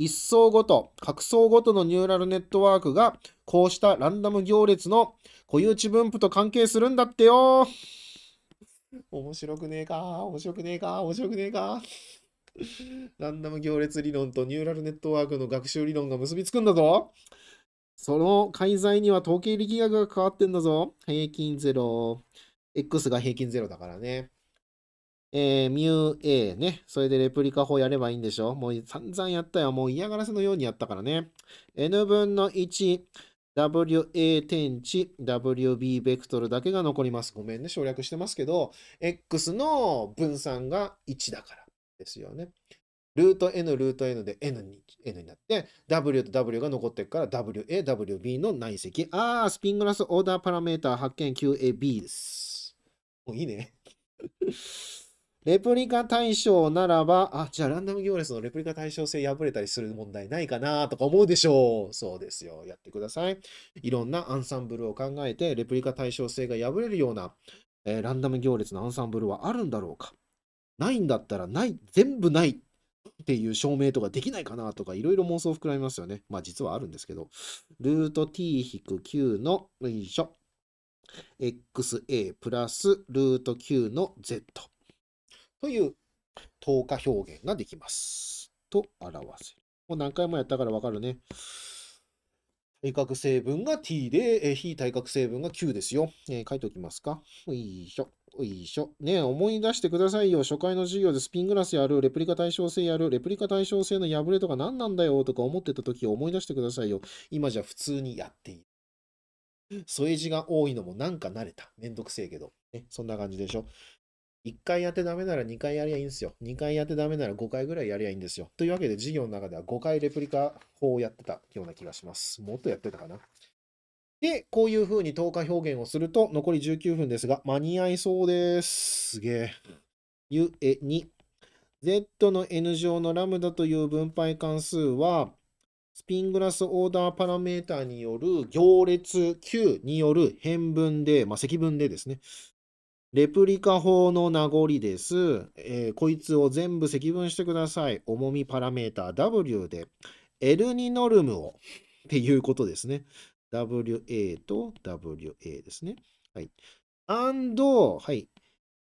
[SPEAKER 1] 一層ごと、各層ごとのニューラルネットワークが、こうしたランダム行列の固有値分布と関係するんだってよ。面白くねえか、面白くねえか、面白くねえか。ランダム行列理論とニューラルネットワークの学習理論が結びつくんだぞ。その介在には統計力学が関わってんだぞ。平均0。X が平均0だからね。えー、ミュー A ね。それでレプリカ法やればいいんでしょもう散々やったよ。もう嫌がらせのようにやったからね。n 分の1、WA 点値、WB ベクトルだけが残ります。ごめんね、省略してますけど、X の分散が1だからですよね。ルート N、ルート N で N に N になって、W と W が残っていくから、WA、WB の内積。あー、スピングラスオーダーパラメーター発見 QAB です。もういいね。レプリカ対象ならば、あ、じゃあランダム行列のレプリカ対象性破れたりする問題ないかなとか思うでしょう。そうですよ。やってください。いろんなアンサンブルを考えて、レプリカ対象性が破れるような、えー、ランダム行列のアンサンブルはあるんだろうか。ないんだったら、ない、全部ないっていう証明とかできないかなとか、いろいろ妄想膨らみますよね。まあ実はあるんですけど、ルート t-q の、よいしょ、xa プラスルート q の z。という等価表現ができます。と表せる。もう何回もやったからわかるね。対角成分が t で、え非対角成分が q ですよ。えー、書いておきますか。よいしょ。よいしょ。ねえ、思い出してくださいよ。初回の授業でスピングラスやる、レプリカ対称性やる、レプリカ対称性の破れとか何なんだよとか思ってた時を思い出してくださいよ。今じゃ普通にやっている。添え字が多いのもなんか慣れた。めんどくせえけど。ね、そんな感じでしょ。1回やってダメなら2回やりゃいいんですよ。2回やってダメなら5回ぐらいやりゃいいんですよ。というわけで、授業の中では5回レプリカ法をやってたような気がします。もっとやってたかな。で、こういう風に等価表現をすると、残り19分ですが、間に合いそうです。すげえ。ゆえに、z の n 乗のラムダという分配関数は、スピングラスオーダーパラメータによる行列 Q による変分で、まあ、積分でですね、レプリカ法の名残です、えー、こいつを全部積分してください。重みパラメータ W で L にノルムをっていうことですね。WA と WA ですね。はい。and、はい、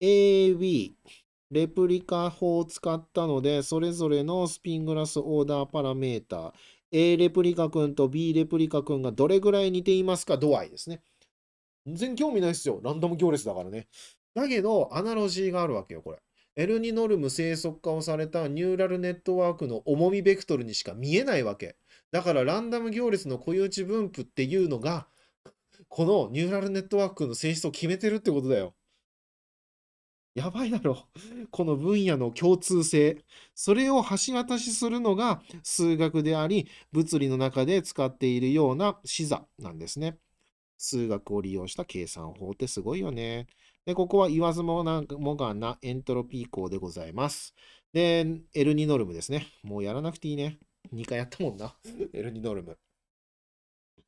[SPEAKER 1] AB。レプリカ法を使ったので、それぞれのスピングラスオーダーパラメータ A レプリカ君と B レプリカ君がどれぐらい似ていますか度合いですね。全然興味ないですよ。ランダム行列だからね。だけど、アナロジーがあるわけよ、これ。L2 ノルム生息化をされたニューラルネットワークの重みベクトルにしか見えないわけ。だからランダム行列の固有値分布っていうのが、このニューラルネットワークの性質を決めてるってことだよ。やばいだろ。この分野の共通性。それを橋渡しするのが数学であり、物理の中で使っているような視座なんですね。数学を利用した計算法ってすごいよね。で、ここは言わずもがなエントロピー項でございます。で、L2 ノルムですね。もうやらなくていいね。2回やったもんな。L2 ノルム。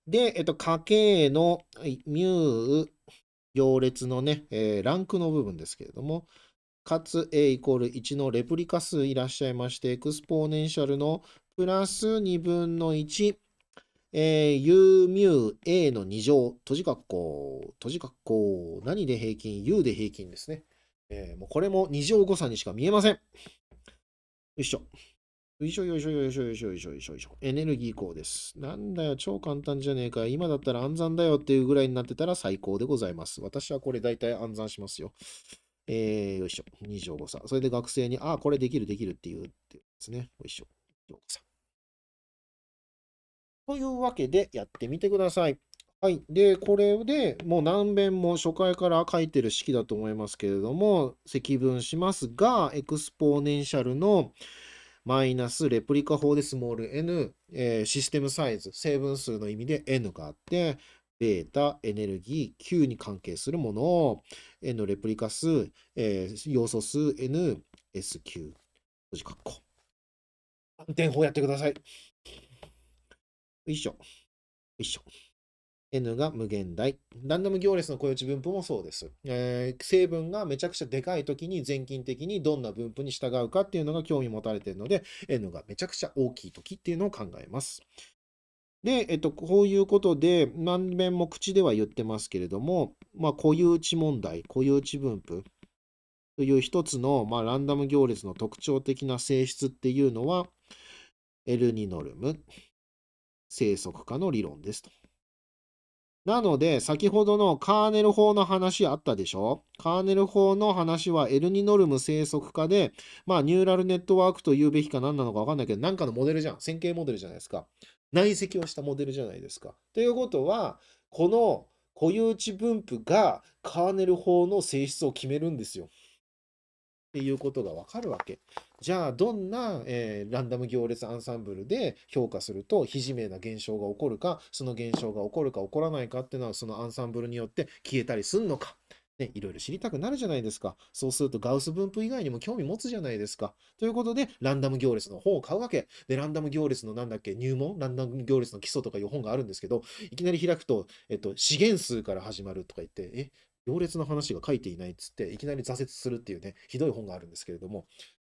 [SPEAKER 1] で、えっと、家計のミュー行列のね、えー、ランクの部分ですけれども、かつ A イコール1のレプリカ数いらっしゃいまして、エクスポーネンシャルのプラス2分の1。えー、u ミュー a の2乗、閉じ括弧、閉じ括弧、何で平均 ?u で平均ですね。えー、もうこれも2乗誤差にしか見えません。よいしょ。よいしょよいしょよいしょよいしょよいしょよいしょよいしょ。エネルギー項です。なんだよ、超簡単じゃねえか。今だったら暗算だよっていうぐらいになってたら最高でございます。私はこれ大体暗算しますよ。えー、よいしょ。2乗誤差。それで学生に、あ、これできるできるって言うってですね。よいしょ。誤差。というわけでやってみてください。はい。で、これでもう何べんも初回から書いてる式だと思いますけれども、積分しますが、エクスポーネンシャルのマイナスレプリカ法でスモール n、えー、システムサイズ、成分数の意味で n があって、ベータ、エネルギー、Q に関係するものを、n レプリカ数、えー、要素数 n、SQ。閉じ括弧。反転法やってください。いしょ。よいしょ。n が無限大。ランダム行列の小有値分布もそうです、えー、成分がめちゃくちゃでかい時に全近的にどんな分布に従うかっていうのが興味持たれているので、n がめちゃくちゃ大きい時っていうのを考えます。で、えっと、こういうことで、何遍も口では言ってますけれども、まあ、固有値問題、固有値分布という一つの、まあ、ランダム行列の特徴的な性質っていうのは、L 2ノルム、生息化の理論ですと。なので、先ほどのカーネル法の話あったでしょカーネル法の話はエルニノルム生息化で、まあ、ニューラルネットワークと言うべきか何なのか分かんないけど、なんかのモデルじゃん。線形モデルじゃないですか。内積をしたモデルじゃないですか。ということは、この固有値分布がカーネル法の性質を決めるんですよ。っていうことが分かるわけ。じゃあどんな、えー、ランダム行列アンサンブルで評価すると非自明な現象が起こるかその現象が起こるか起こらないかっていうのはそのアンサンブルによって消えたりすんのか。ね、いろいろ知りたくなるじゃないですか。そうするとガウス分布以外にも興味持つじゃないですか。ということで、ランダム行列の本を買うわけ。で、ランダム行列のなんだっけ、入門ランダム行列の基礎とかいう本があるんですけど、いきなり開くと、えっと、資源数から始まるとか言って、え、行列の話が書いていないっつって、いきなり挫折するっていうね、ひどい本があるんですけれども、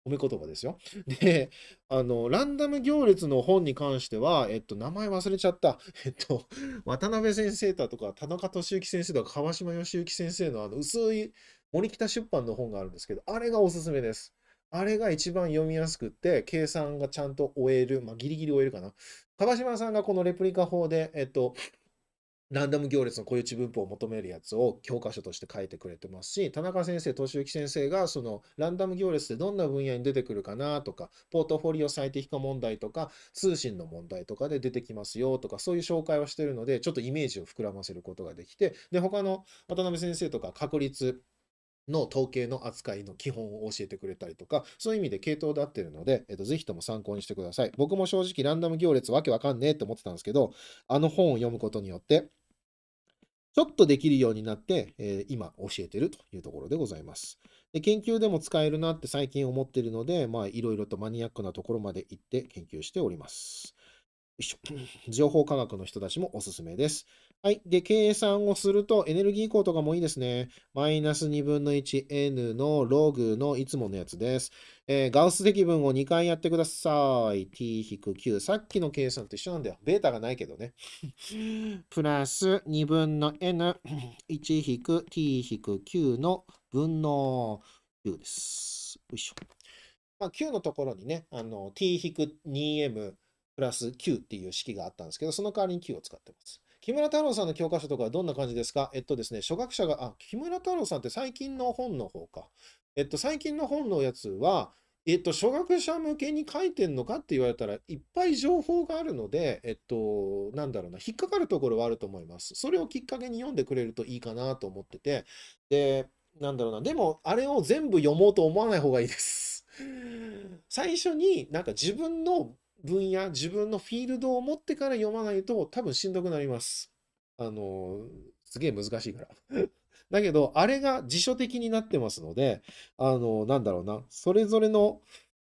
[SPEAKER 1] 褒め言葉ですよ。で、あの、ランダム行列の本に関しては、えっと、名前忘れちゃった。えっと、渡辺先生だとか、田中俊之先生とか、川島義之先生のあの、薄い森北出版の本があるんですけど、あれがおすすめです。あれが一番読みやすくって、計算がちゃんと終える。まあ、ギリギリ終えるかな。川島さんがこのレプリカ法で、えっと、ランダム行列の固有値分布を求めるやつを教科書として書いてくれてますし、田中先生、敏之先生が、そのランダム行列でどんな分野に出てくるかなとか、ポートフォリオ最適化問題とか、通信の問題とかで出てきますよとか、そういう紹介をしてるので、ちょっとイメージを膨らませることができて、で、他の渡辺先生とか確率、の統計の扱いの基本を教えてくれたりとか、そういう意味で系統で合ってるので、えっと、ぜひとも参考にしてください。僕も正直ランダム行列わけわかんねえって思ってたんですけど、あの本を読むことによって、ちょっとできるようになって、えー、今教えてるというところでございます。で研究でも使えるなって最近思ってるので、まあ、いろいろとマニアックなところまで行って研究しております。情報科学の人たちもおすすめです。はい。で、計算をすると、エネルギー項とかもいいですね。マイナス2分の 1n のログのいつものやつです。えー、ガウス積分を2回やってください。t-9。さっきの計算と一緒なんだよ。ベータがないけどね。プラス2分の n1-t-9 の分の9です。よいしょ。まあ、9のところにね、あの、t-2m プラス9っていう式があったんですけど、その代わりに9を使ってます。木村太郎さんの教科書とかはどんな感じですかえっとですね、初学者が、あ、木村太郎さんって最近の本の方か。えっと、最近の本のやつは、えっと、初学者向けに書いてんのかって言われたらいっぱい情報があるので、えっと、なんだろうな、引っかかるところはあると思います。それをきっかけに読んでくれるといいかなと思ってて、で、なんだろうな、でも、あれを全部読もうと思わない方がいいです。最初になんか自分の分野、自分のフィールドを持ってから読まないと多分しんどくなります。あの、すげえ難しいから だけど、あれが辞書的になってますので、あの、なんだろうな、それぞれの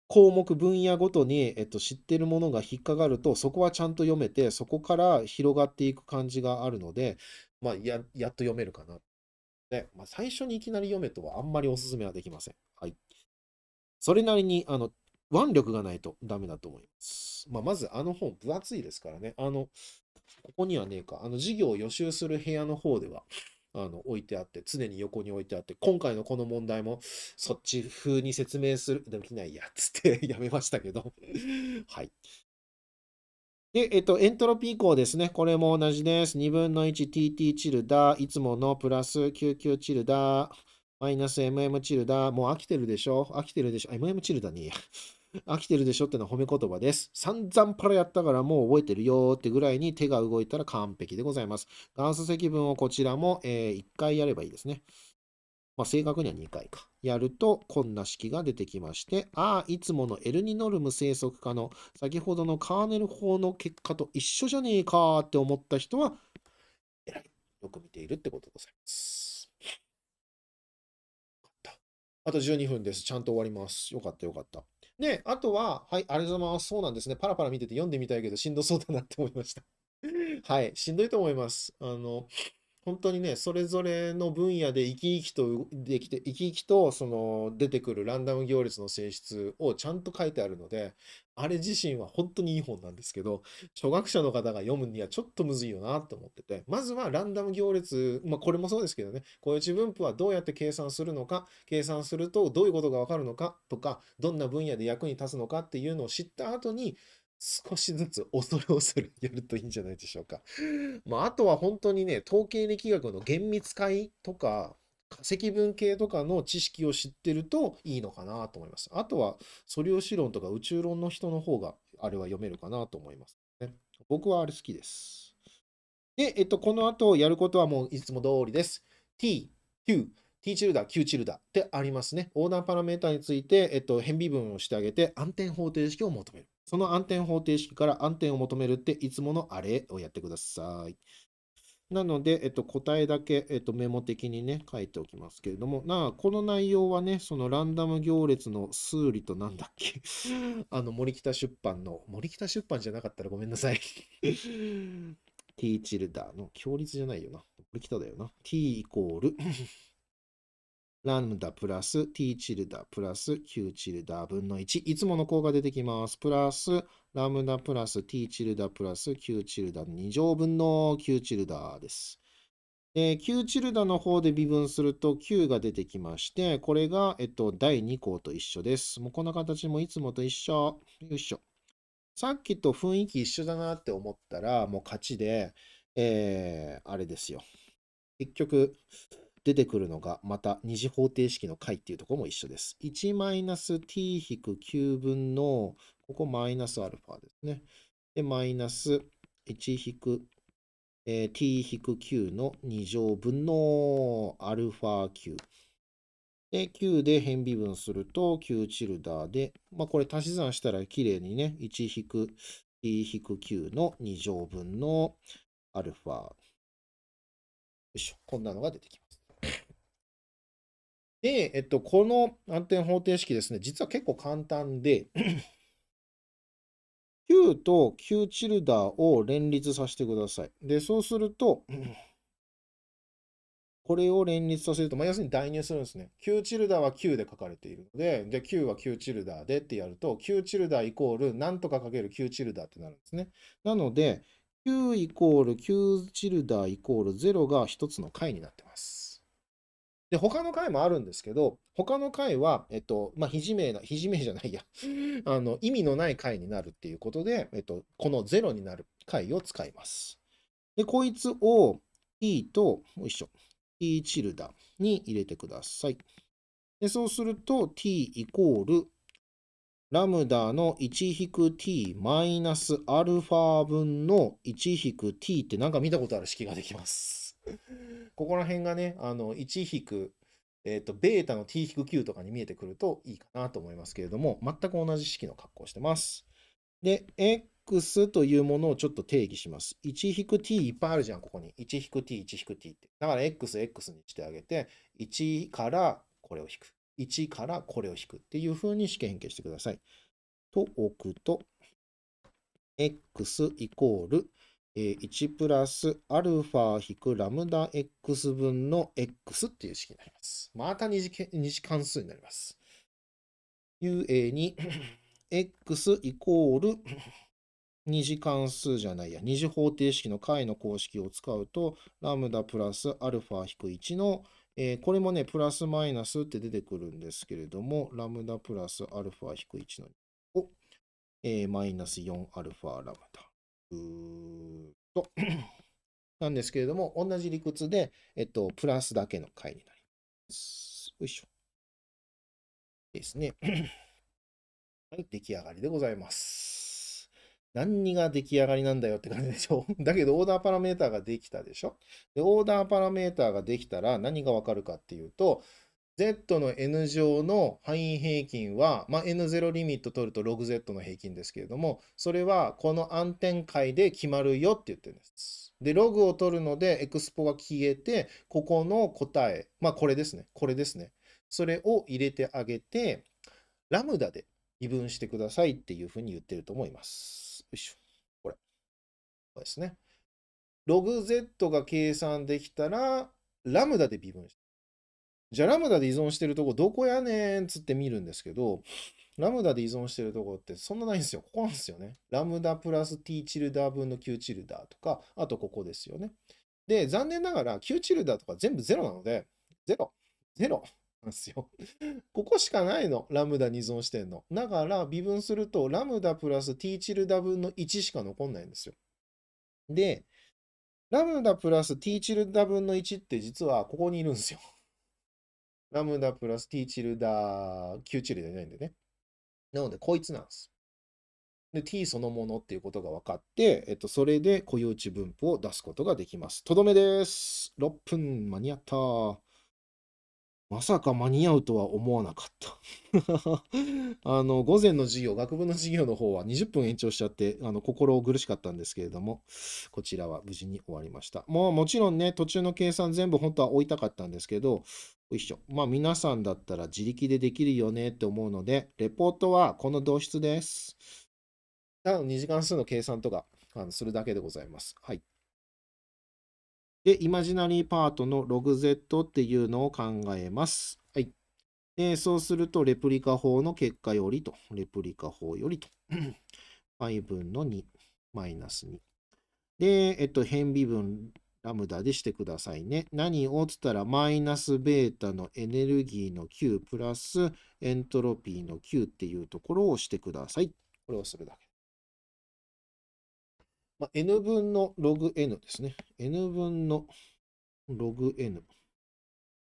[SPEAKER 1] 項目、分野ごとに、えっと、知ってるものが引っかかると、そこはちゃんと読めて、そこから広がっていく感じがあるので、まあ、や、やっと読めるかな。で、まあ、最初にいきなり読めとはあんまりおすすめはできません。はい。それなりに、あの、腕力がないとダメだと思います。まあ、まずあの本分厚いですからね。あの、ここにはねえか、あの授業を予習する部屋の方では、あの置いてあって、常に横に置いてあって、今回のこの問題もそっち風に説明する、できないやつって やめましたけど はい。で、えっと、エントロピー項ですね。これも同じです。2分の 1tt チルダー、いつものプラス99チルダー、マイナス mm チルダー、もう飽きてるでしょ飽きてるでしょ ?mm チルダーに、ね、飽きてるでしょってのは褒め言葉です。散々パラやったからもう覚えてるよってぐらいに手が動いたら完璧でございます。元祖積分をこちらも、え1回やればいいですね。まあ、正確には2回か。やると、こんな式が出てきまして、ああ、いつもの l ニノルム生息化の先ほどのカーネル法の結果と一緒じゃねえかって思った人は、らい。よく見ているってことでございます。あと12分です。ちゃんと終わります。よかったよかった。で、あとは、はい、ありがとうございます。そうなんですね。パラパラ見てて読んでみたいけど、しんどそうだなって思いました。はい、しんどいと思います。あの、本当にね、それぞれの分野で生き生きとできて、生き生きとその出てくるランダム行列の性質をちゃんと書いてあるので、あれ自身は本当にいい本なんですけど、初学者の方が読むにはちょっとむずいよなと思ってて、まずはランダム行列、まあこれもそうですけどね、こう分布はどうやって計算するのか、計算するとどういうことがわかるのかとか、どんな分野で役に立つのかっていうのを知った後に、少しずつ恐る恐るやるといいんじゃないでしょうか。まあ、あとは本当にね、統計力学の厳密解とか、化石分系とかの知識を知ってるといいのかなと思います。あとは素粒子論とか宇宙論の人の方があれは読めるかなと思います、ね。僕はあれ好きです。で、えっと、この後やることはもういつも通りです。t, q, t チルダ、q チルダってありますね。オーダーパラメータについて、えっと、変微分をしてあげて安定方程式を求める。その暗転方程式から暗転を求めるっていつものあれをやってください。なので、えっと、答えだけ、えっと、メモ的にね、書いておきますけれども、なあ、この内容はね、そのランダム行列の数理となんだっけ、あの、森北出版の、森北出版じゃなかったらごめんなさい。t チルダーの、強烈じゃないよな。森北だよな。t イコールラムダプラス t チルダプラス q チルダ分の1。いつもの項が出てきます。プラスラムダプラス t チルダプラス q チルダ2乗分の q チルダです。えー、q チルダの方で微分すると q が出てきまして、これが、えっと、第2項と一緒です。もうこんな形もいつもと一緒。よいしょ。さっきと雰囲気一緒だなって思ったら、もう勝ちで、えー、あれですよ。結局、出てくるのがまた二次方程式の解っていうとこも一緒です。1-t-9 分の、ここマイナスアルファですね。で、マイナス 1-t-9 の2乗分のアルファ9。で、9で変微分すると9チルダーで、まあこれ足し算したらきれいにね、1-t-9 の2乗分のアルファ。こんなのが出てきます。で、えっと、この暗転方程式ですね、実は結構簡単で、Q と Q チルダーを連立させてください。で、そうすると、これを連立させると、まあ、要するに代入するんですね。Q チルダーは Q で書かれているので、じゃあ Q は Q チルダーでってやると、Q チルダーイコール何とかかける Q チルダーってなるんですね。なので、Q イコール Q チルダーイコール0が1つの解になってます。で、他の回もあるんですけど、他の回は、えっと、まあ、ひじめな、ひじめじゃないやあの、意味のない回になるっていうことで、えっと、この0になる回を使います。で、こいつを t と、よいしょ、t チルダに入れてください。で、そうすると t イコール、ラムダの 1-t マイナスアルファ分の 1-t ってなんか見たことある式ができます。ここら辺がね、あの、1引えっ、ー、と、ベータの t 9とかに見えてくるといいかなと思いますけれども、全く同じ式の格好をしてます。で、x というものをちょっと定義します。1-t 引くいっぱいあるじゃん、ここに。1-t 引く、1-t って。だから x、x にしてあげて、1からこれを引く。1からこれを引くっていう風に式変形してください。と置くと、x イコール1プラスアルファ引くラムダ x 分の x っていう式になります。また二次二次関数になります。ua に x イコール 二次関数じゃないや、二次方程式の解の公式を使うと、ラムダプラスアルファ引く1の、えー、これもね、プラスマイナスって出てくるんですけれども、ラムダプラスアルファ引く1のえー、マイナス4アルファラムダ。と なんですけれども、同じ理屈で、えっと、プラスだけの解になります。よいしょ。ですね。はい、出来上がりでございます。何が出来上がりなんだよって感じでしょ だけど、オーダーパラメータができたでしょで、オーダーパラメーターができたら何がわかるかっていうと、Z の N 乗の範囲平均は、まあ、N0 リミット取るとログ z の平均ですけれども、それはこの暗転解で決まるよって言ってるんです。で、ログを取るので、エクスポが消えて、ここの答え、まあ、これですね。これですね。それを入れてあげて、ラムダで微分してくださいっていうふうに言ってると思います。よいしょ。これ。これですね。ログ z が計算できたら、ラムダで微分しじゃあラムダで依存してるとこどこやねんっつって見るんですけど、ラムダで依存してるとこってそんなないんですよ。ここなんですよね。ラムダプラス t チルダー分の q チルダーとか、あとここですよね。で、残念ながら q チルダーとか全部0なので、0、0なんですよ。ここしかないの。ラムダに依存してんの。だから微分すると、ラムダプラス t チルダー分の1しか残んないんですよ。で、ラムダプラス t チルダー分の1って実はここにいるんですよ。ラムダプラス t チルダ q チルじゃないんでね。なので、こいつなんです。で、t そのものっていうことが分かって、えっと、それで固有値分布を出すことができます。とどめです。6分間に合った。まさか間に合うとは思わなかった あの、午前の授業、学部の授業の方は20分延長しちゃって、あの、心苦しかったんですけれども、こちらは無事に終わりました。もうもちろんね、途中の計算全部本当は追いたかったんですけど、よいしょ。まあ皆さんだったら自力でできるよねって思うので、レポートはこの同室です。ただ2次関数の計算とかあのするだけでございます。はい。で、イマジナリーパートのログ Z っていうのを考えます。はい。で、そうすると、レプリカ法の結果よりと、レプリカ法よりと、π 分の2、マイナス2。で、えっと、変微分、ラムダでしてくださいね。何をつったら、マイナスベータのエネルギーの Q プラスエントロピーの Q っていうところをしてください。これをするだけ。まあ、n 分のログ n ですね。n 分のログ n。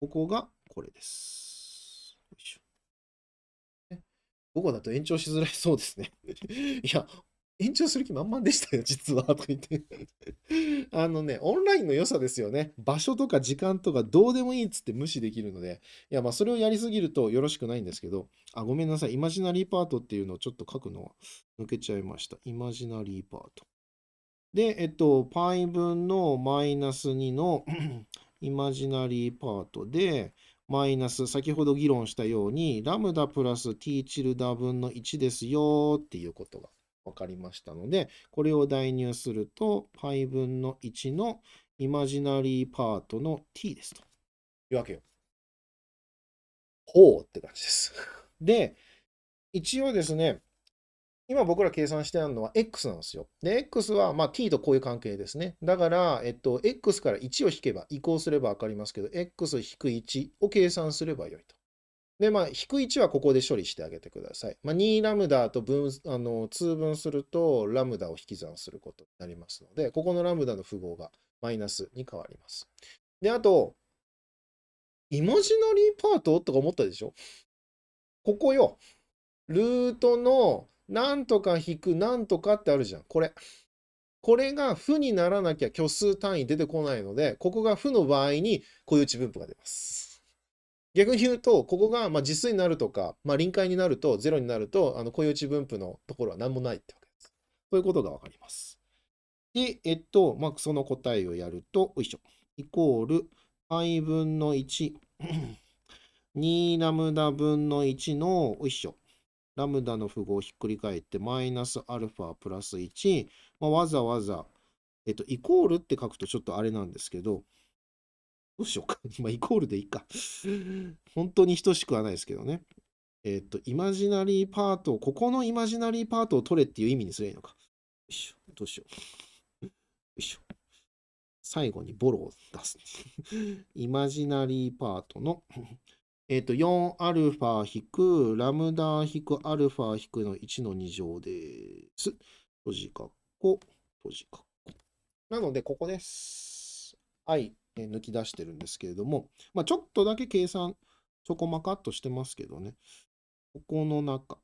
[SPEAKER 1] ここがこれです。よいしょ。午後だと延長しづらいそうですね。いや、延長する気満々でしたよ、実は。とか言って。あのね、オンラインの良さですよね。場所とか時間とかどうでもいいっつって無視できるので。いや、まあ、それをやりすぎるとよろしくないんですけど。あ、ごめんなさい。イマジナリーパートっていうのをちょっと書くのは抜けちゃいました。イマジナリーパート。で、えっと、π 分のマイナス2の イマジナリーパートで、マイナス、先ほど議論したように、ラムダプラス t チルダ分の1ですよっていうことが分かりましたので、これを代入すると、π 分の1のイマジナリーパートの t ですというわけよ。ほうって感じです。で、一応ですね、今僕ら計算してあるのは x なんですよ。で、x はま t とこういう関係ですね。だから、えっと、x から1を引けば、移行すれば分かりますけど、x-1 を計算すればよいと。で、まあ、引く1はここで処理してあげてください。まあ、2ラムダと分あの通分すると、ラムダを引き算することになりますので、ここのラムダの符号がマイナスに変わります。で、あと、イマジナリーパートとか思ったでしょここよ。ルートのなんとか引く、なんとかってあるじゃん。これ。これが負にならなきゃ虚数単位出てこないので、ここが負の場合に固有値分布が出ます。逆に言うと、ここがま実数になるとか、まあ、臨界になると、0になると、あの固有値分布のところは何もないってわけです。そういうことがわかります。で、えっと、まあ、その答えをやると、よいしょ。イコール、i 分の1、2 ラムダ分の1の、よいしょ。ラムダの符号をひっくり返って、マイナスアルファプラス1、まあ、わざわざ、えっと、イコールって書くとちょっとあれなんですけど、どうしようか。今、イコールでいいか。本当に等しくはないですけどね。えっと、イマジナリーパートを、ここのイマジナリーパートを取れっていう意味にすればいいのか。よいしょ、どうしよう。よいしょ。最後にボロを出す。イマジナリーパートのえっ、ー、と、4α 引く、ラムダ引く、アルファ引くの1の2乗です。閉じ括弧、閉じ括弧。なので、ここです。はい、えー、抜き出してるんですけれども、まあ、ちょっとだけ計算、ちょこまかっとしてますけどね。ここの中。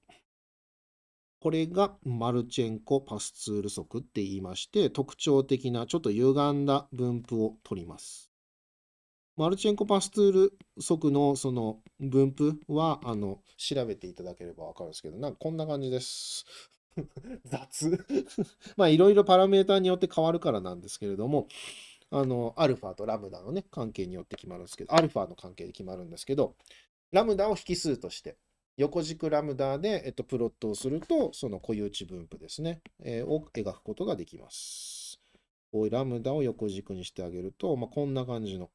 [SPEAKER 1] これがマルチェンコパスツール則って言いまして、特徴的なちょっと歪んだ分布を取ります。マルチェンコパスツール速のその分布はあの調べていただければ分かるんですけど、なんかこんな感じです。雑まあいろいろパラメータによって変わるからなんですけれども、あの、アルファとラムダのね、関係によって決まるんですけど、アルファの関係で決まるんですけど、ラムダを引数として、横軸ラムダで、えっと、プロットをすると、その固有値分布ですね、えー、を描くことができます。こういうラムダを横軸にしてあげると、まあ、こんな感じの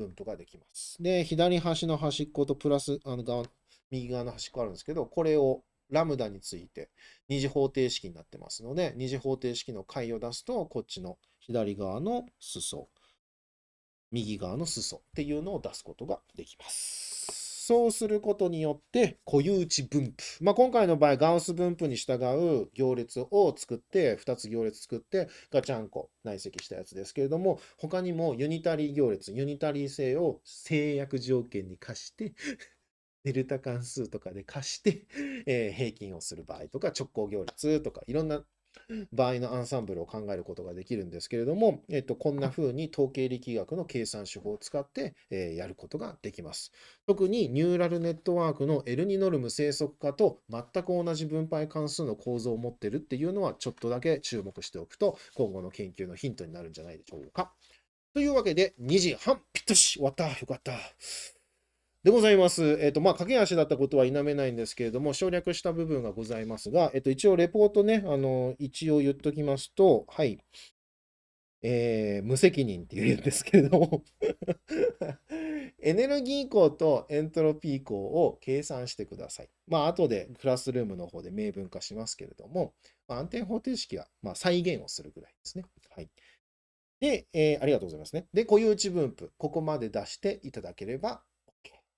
[SPEAKER 1] 分布ができます。で、左端の端っことプラスあの側、右側の端っこあるんですけど、これをラムダについて二次方程式になってますので、二次方程式の解を出すと、こっちの左側の裾、右側の裾っていうのを出すことができます。そうすることによって固有値分布、まあ、今回の場合ガウス分布に従う行列を作って2つ行列作ってガチャンコ内積したやつですけれども他にもユニタリー行列ユニタリー性を制約条件に課して デルタ関数とかで貸して、えー、平均をする場合とか直行行列とかいろんな場合のアンサンブルを考えることができるんですけれども、えっと、こんな風に統計力学の計算手法を使って、えー、やることができます。特にニューラルネットワークの L2 ノルム生息化と全く同じ分配関数の構造を持ってるっていうのはちょっとだけ注目しておくと今後の研究のヒントになるんじゃないでしょうか。というわけで2時半ぴったし終わったよかった。でございます。えっ、ー、と、まあ、駆け足だったことは否めないんですけれども、省略した部分がございますが、えっ、ー、と、一応、レポートね、あの、一応言っときますと、はい、えー、無責任っていうんですけれども エネルギー項とエントロピー項を計算してください。まあ、後でクラスルームの方で明文化しますけれども、まあ、安定方程式は、まあ、再現をするぐらいですね。はい。で、えー、ありがとうございますね。で、固有値分布、ここまで出していただければ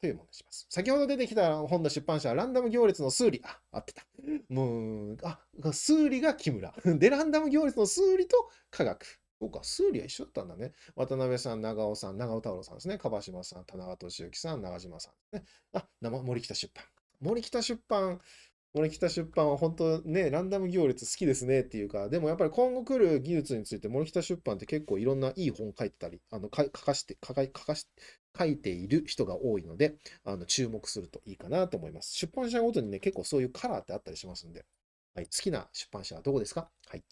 [SPEAKER 1] というものにします。先ほど出てきた本の出版社はランダム行列の数理、あ、合ってた。もう、あ、数理が木村。で、ランダム行列の数理と科学。そうか、数理は一緒だったんだね。渡辺さん、長尾さん、長尾太郎さんですね。樺島さん、田中俊之さん、長島さん、ね。あ、生森北出版。森北出版、森北出版は本当ね、ランダム行列好きですねっていうか、でもやっぱり今後来る技術について森北出版って結構いろんないい本書いてたり、あの、書かして、書か書か書いている人が多いので、あの注目するといいかなと思います。出版社ごとにね、結構そういうカラーってあったりしますんで、はい、好きな出版社はどこですかはい。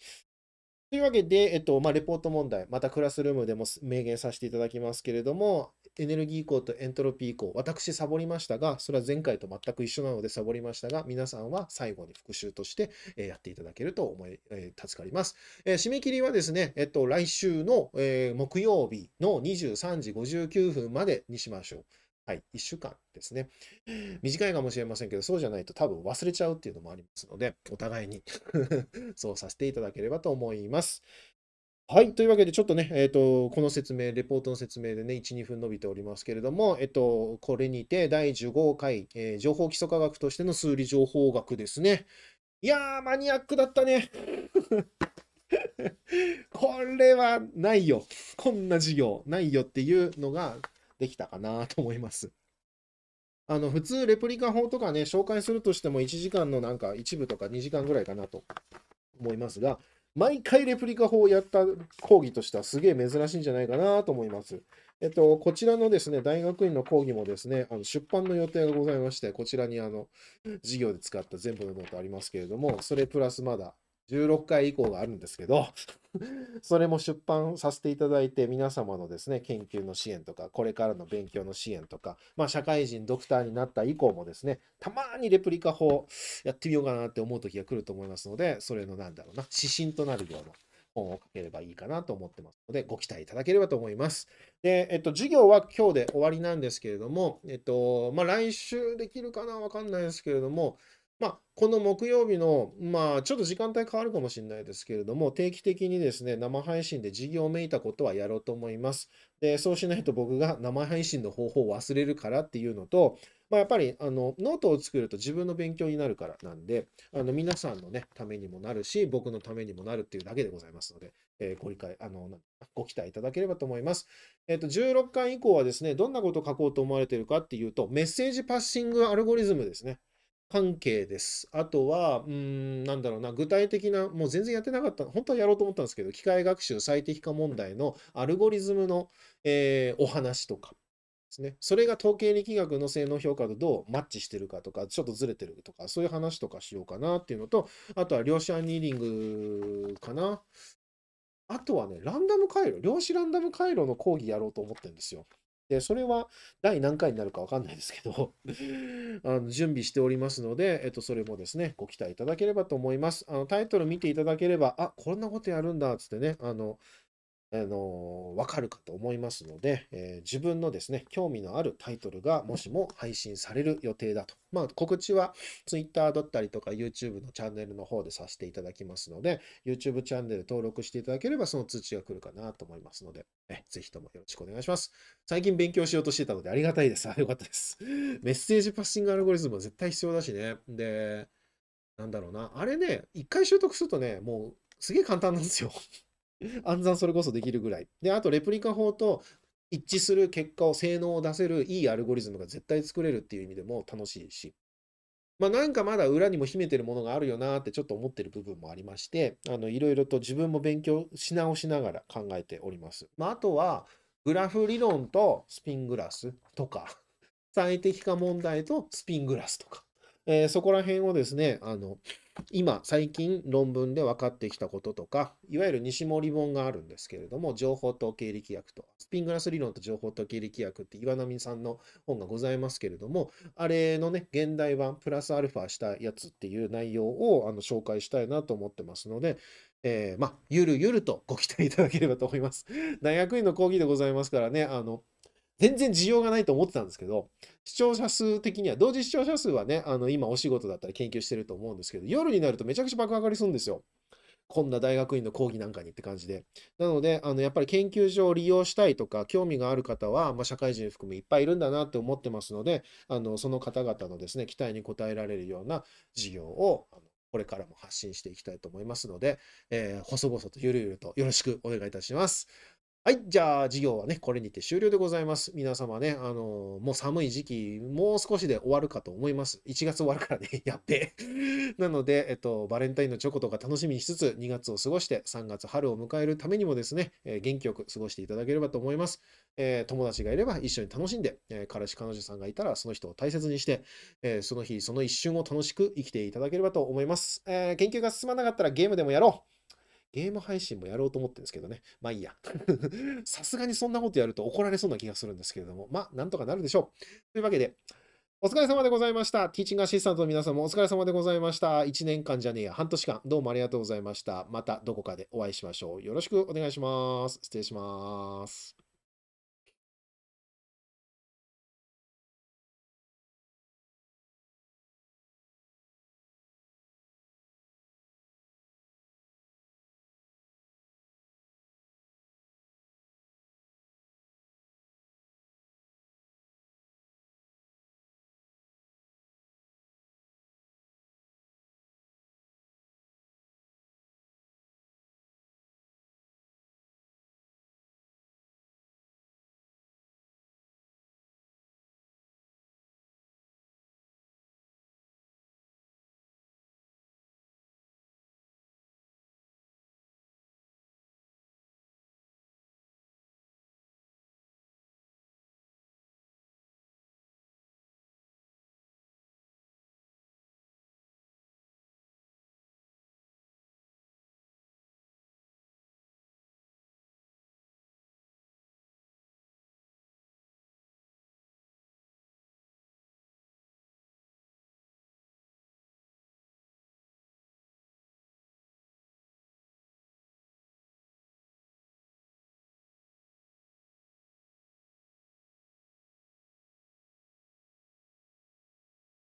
[SPEAKER 1] というわけで、えっと、まあ、レポート問題、またクラスルームでも明言させていただきますけれども、エネルギー項とエントロピー項、私サボりましたが、それは前回と全く一緒なのでサボりましたが、皆さんは最後に復習としてやっていただけると思い、えー、助かります。えー、締め切りはですね、えっと、来週の、えー、木曜日の23時59分までにしましょう。はい、1週間ですね。短いかもしれませんけど、そうじゃないと多分忘れちゃうっていうのもありますので、お互いに そうさせていただければと思います。はい。というわけで、ちょっとね、えっ、ー、と、この説明、レポートの説明でね、1、2分伸びておりますけれども、えっ、ー、と、これにて第15回、えー、情報基礎科学としての数理情報学ですね。いやー、マニアックだったね。これはないよ。こんな授業、ないよっていうのができたかなと思います。あの、普通、レプリカ法とかね、紹介するとしても1時間のなんか一部とか2時間ぐらいかなと思いますが、毎回レプリカ法をやった講義としてはすげえ珍しいんじゃないかなと思います。えっと、こちらのですね、大学院の講義もですね、あの出版の予定がございまして、こちらにあの、授業で使った全部のノートありますけれども、それプラスまだ16回以降があるんですけど それも出版させていただいて、皆様のですね、研究の支援とか、これからの勉強の支援とか、まあ、社会人ドクターになった以降もですね、たまにレプリカ法やってみようかなって思う時が来ると思いますので、それのなんだろうな、指針となるような本を書ければいいかなと思ってますので、ご期待いただければと思います。で、えっと、授業は今日で終わりなんですけれども、えっと、まあ、来週できるかなわかんないですけれども、まあ、この木曜日の、まあ、ちょっと時間帯変わるかもしれないですけれども、定期的にですね、生配信で事業めいたことはやろうと思います。で、そうしないと僕が生配信の方法を忘れるからっていうのと、まあ、やっぱりあのノートを作ると自分の勉強になるからなんで、あの皆さんの、ね、ためにもなるし、僕のためにもなるっていうだけでございますので、えー、ご理解あの、ご期待いただければと思います。えっ、ー、と、16巻以降はですね、どんなことを書こうと思われているかっていうと、メッセージパッシングアルゴリズムですね。関係です。あとは、うん、なんだろうな、具体的な、もう全然やってなかった、本当はやろうと思ったんですけど、機械学習最適化問題のアルゴリズムの、えー、お話とかですね。それが統計力学の性能評価とどうマッチしてるかとか、ちょっとずれてるとか、そういう話とかしようかなっていうのと、あとは量子アニーリングかな。あとはね、ランダム回路、量子ランダム回路の講義やろうと思ってるんですよ。で、それは第何回になるかわかんないですけど あの、準備しておりますので、えっと、それもですね、ご期待いただければと思います。あの、タイトル見ていただければ、あ、こんなことやるんだ、つってね、あの、あの、わかるかと思いますので、えー、自分のですね、興味のあるタイトルがもしも配信される予定だと。まあ、告知は Twitter だったりとか YouTube のチャンネルの方でさせていただきますので、YouTube チャンネル登録していただければその通知が来るかなと思いますので、えぜひともよろしくお願いします。最近勉強しようとしてたのでありがたいです。あ、よかったです。メッセージパッシングアルゴリズムは絶対必要だしね。で、なんだろうな。あれね、一回習得するとね、もうすげえ簡単なんですよ。暗算それこそできるぐらい。で、あとレプリカ法と一致する結果を、性能を出せるいいアルゴリズムが絶対作れるっていう意味でも楽しいし。まあ、なんかまだ裏にも秘めてるものがあるよなってちょっと思ってる部分もありまして、あの、いろいろと自分も勉強し直しながら考えております。まあ、あとは、グラフ理論とスピングラスとか、最適化問題とスピングラスとか。えー、そこら辺をですね、あの、今、最近論文で分かってきたこととか、いわゆる西森本があるんですけれども、情報統計力学と、スピングラス理論と情報統計力学って岩波さんの本がございますけれども、あれのね、現代版プラスアルファしたやつっていう内容をあの紹介したいなと思ってますので、えー、まゆるゆるとご期待いただければと思います。大学院の講義でございますからね、あの、全然需要がないと思ってたんですけど、視聴者数的には、同時視聴者数はね、あの、今お仕事だったり研究してると思うんですけど、夜になるとめちゃくちゃ爆上がりするんですよ。こんな大学院の講義なんかにって感じで。なので、あの、やっぱり研究所を利用したいとか、興味がある方は、まあ、社会人含めいっぱいいるんだなって思ってますので、あの、その方々のですね、期待に応えられるような事業を、これからも発信していきたいと思いますので、えー、細々とゆるゆるとよろしくお願いいたします。はい、じゃあ授業はね、これにて終了でございます。皆様ね、あのー、もう寒い時期、もう少しで終わるかと思います。1月終わるからね、やって。なので、えっと、バレンタインのチョコとか楽しみにしつつ、2月を過ごして、3月春を迎えるためにもですね、えー、元気よく過ごしていただければと思います。えー、友達がいれば一緒に楽しんで、え彼氏、彼女さんがいたらその人を大切にして、えその日、その一瞬を楽しく生きていただければと思います。え研究が進まなかったらゲームでもやろう。ゲーム配信もやろうと思ってるんですけどね。まあいいや。さすがにそんなことやると怒られそうな気がするんですけれども、まあなんとかなるでしょう。というわけで、お疲れ様でございました。ティーチングアシスタントの皆さんもお疲れ様でございました。1年間じゃねえや、半年間、どうもありがとうございました。またどこかでお会いしましょう。よろしくお願いします。失礼します。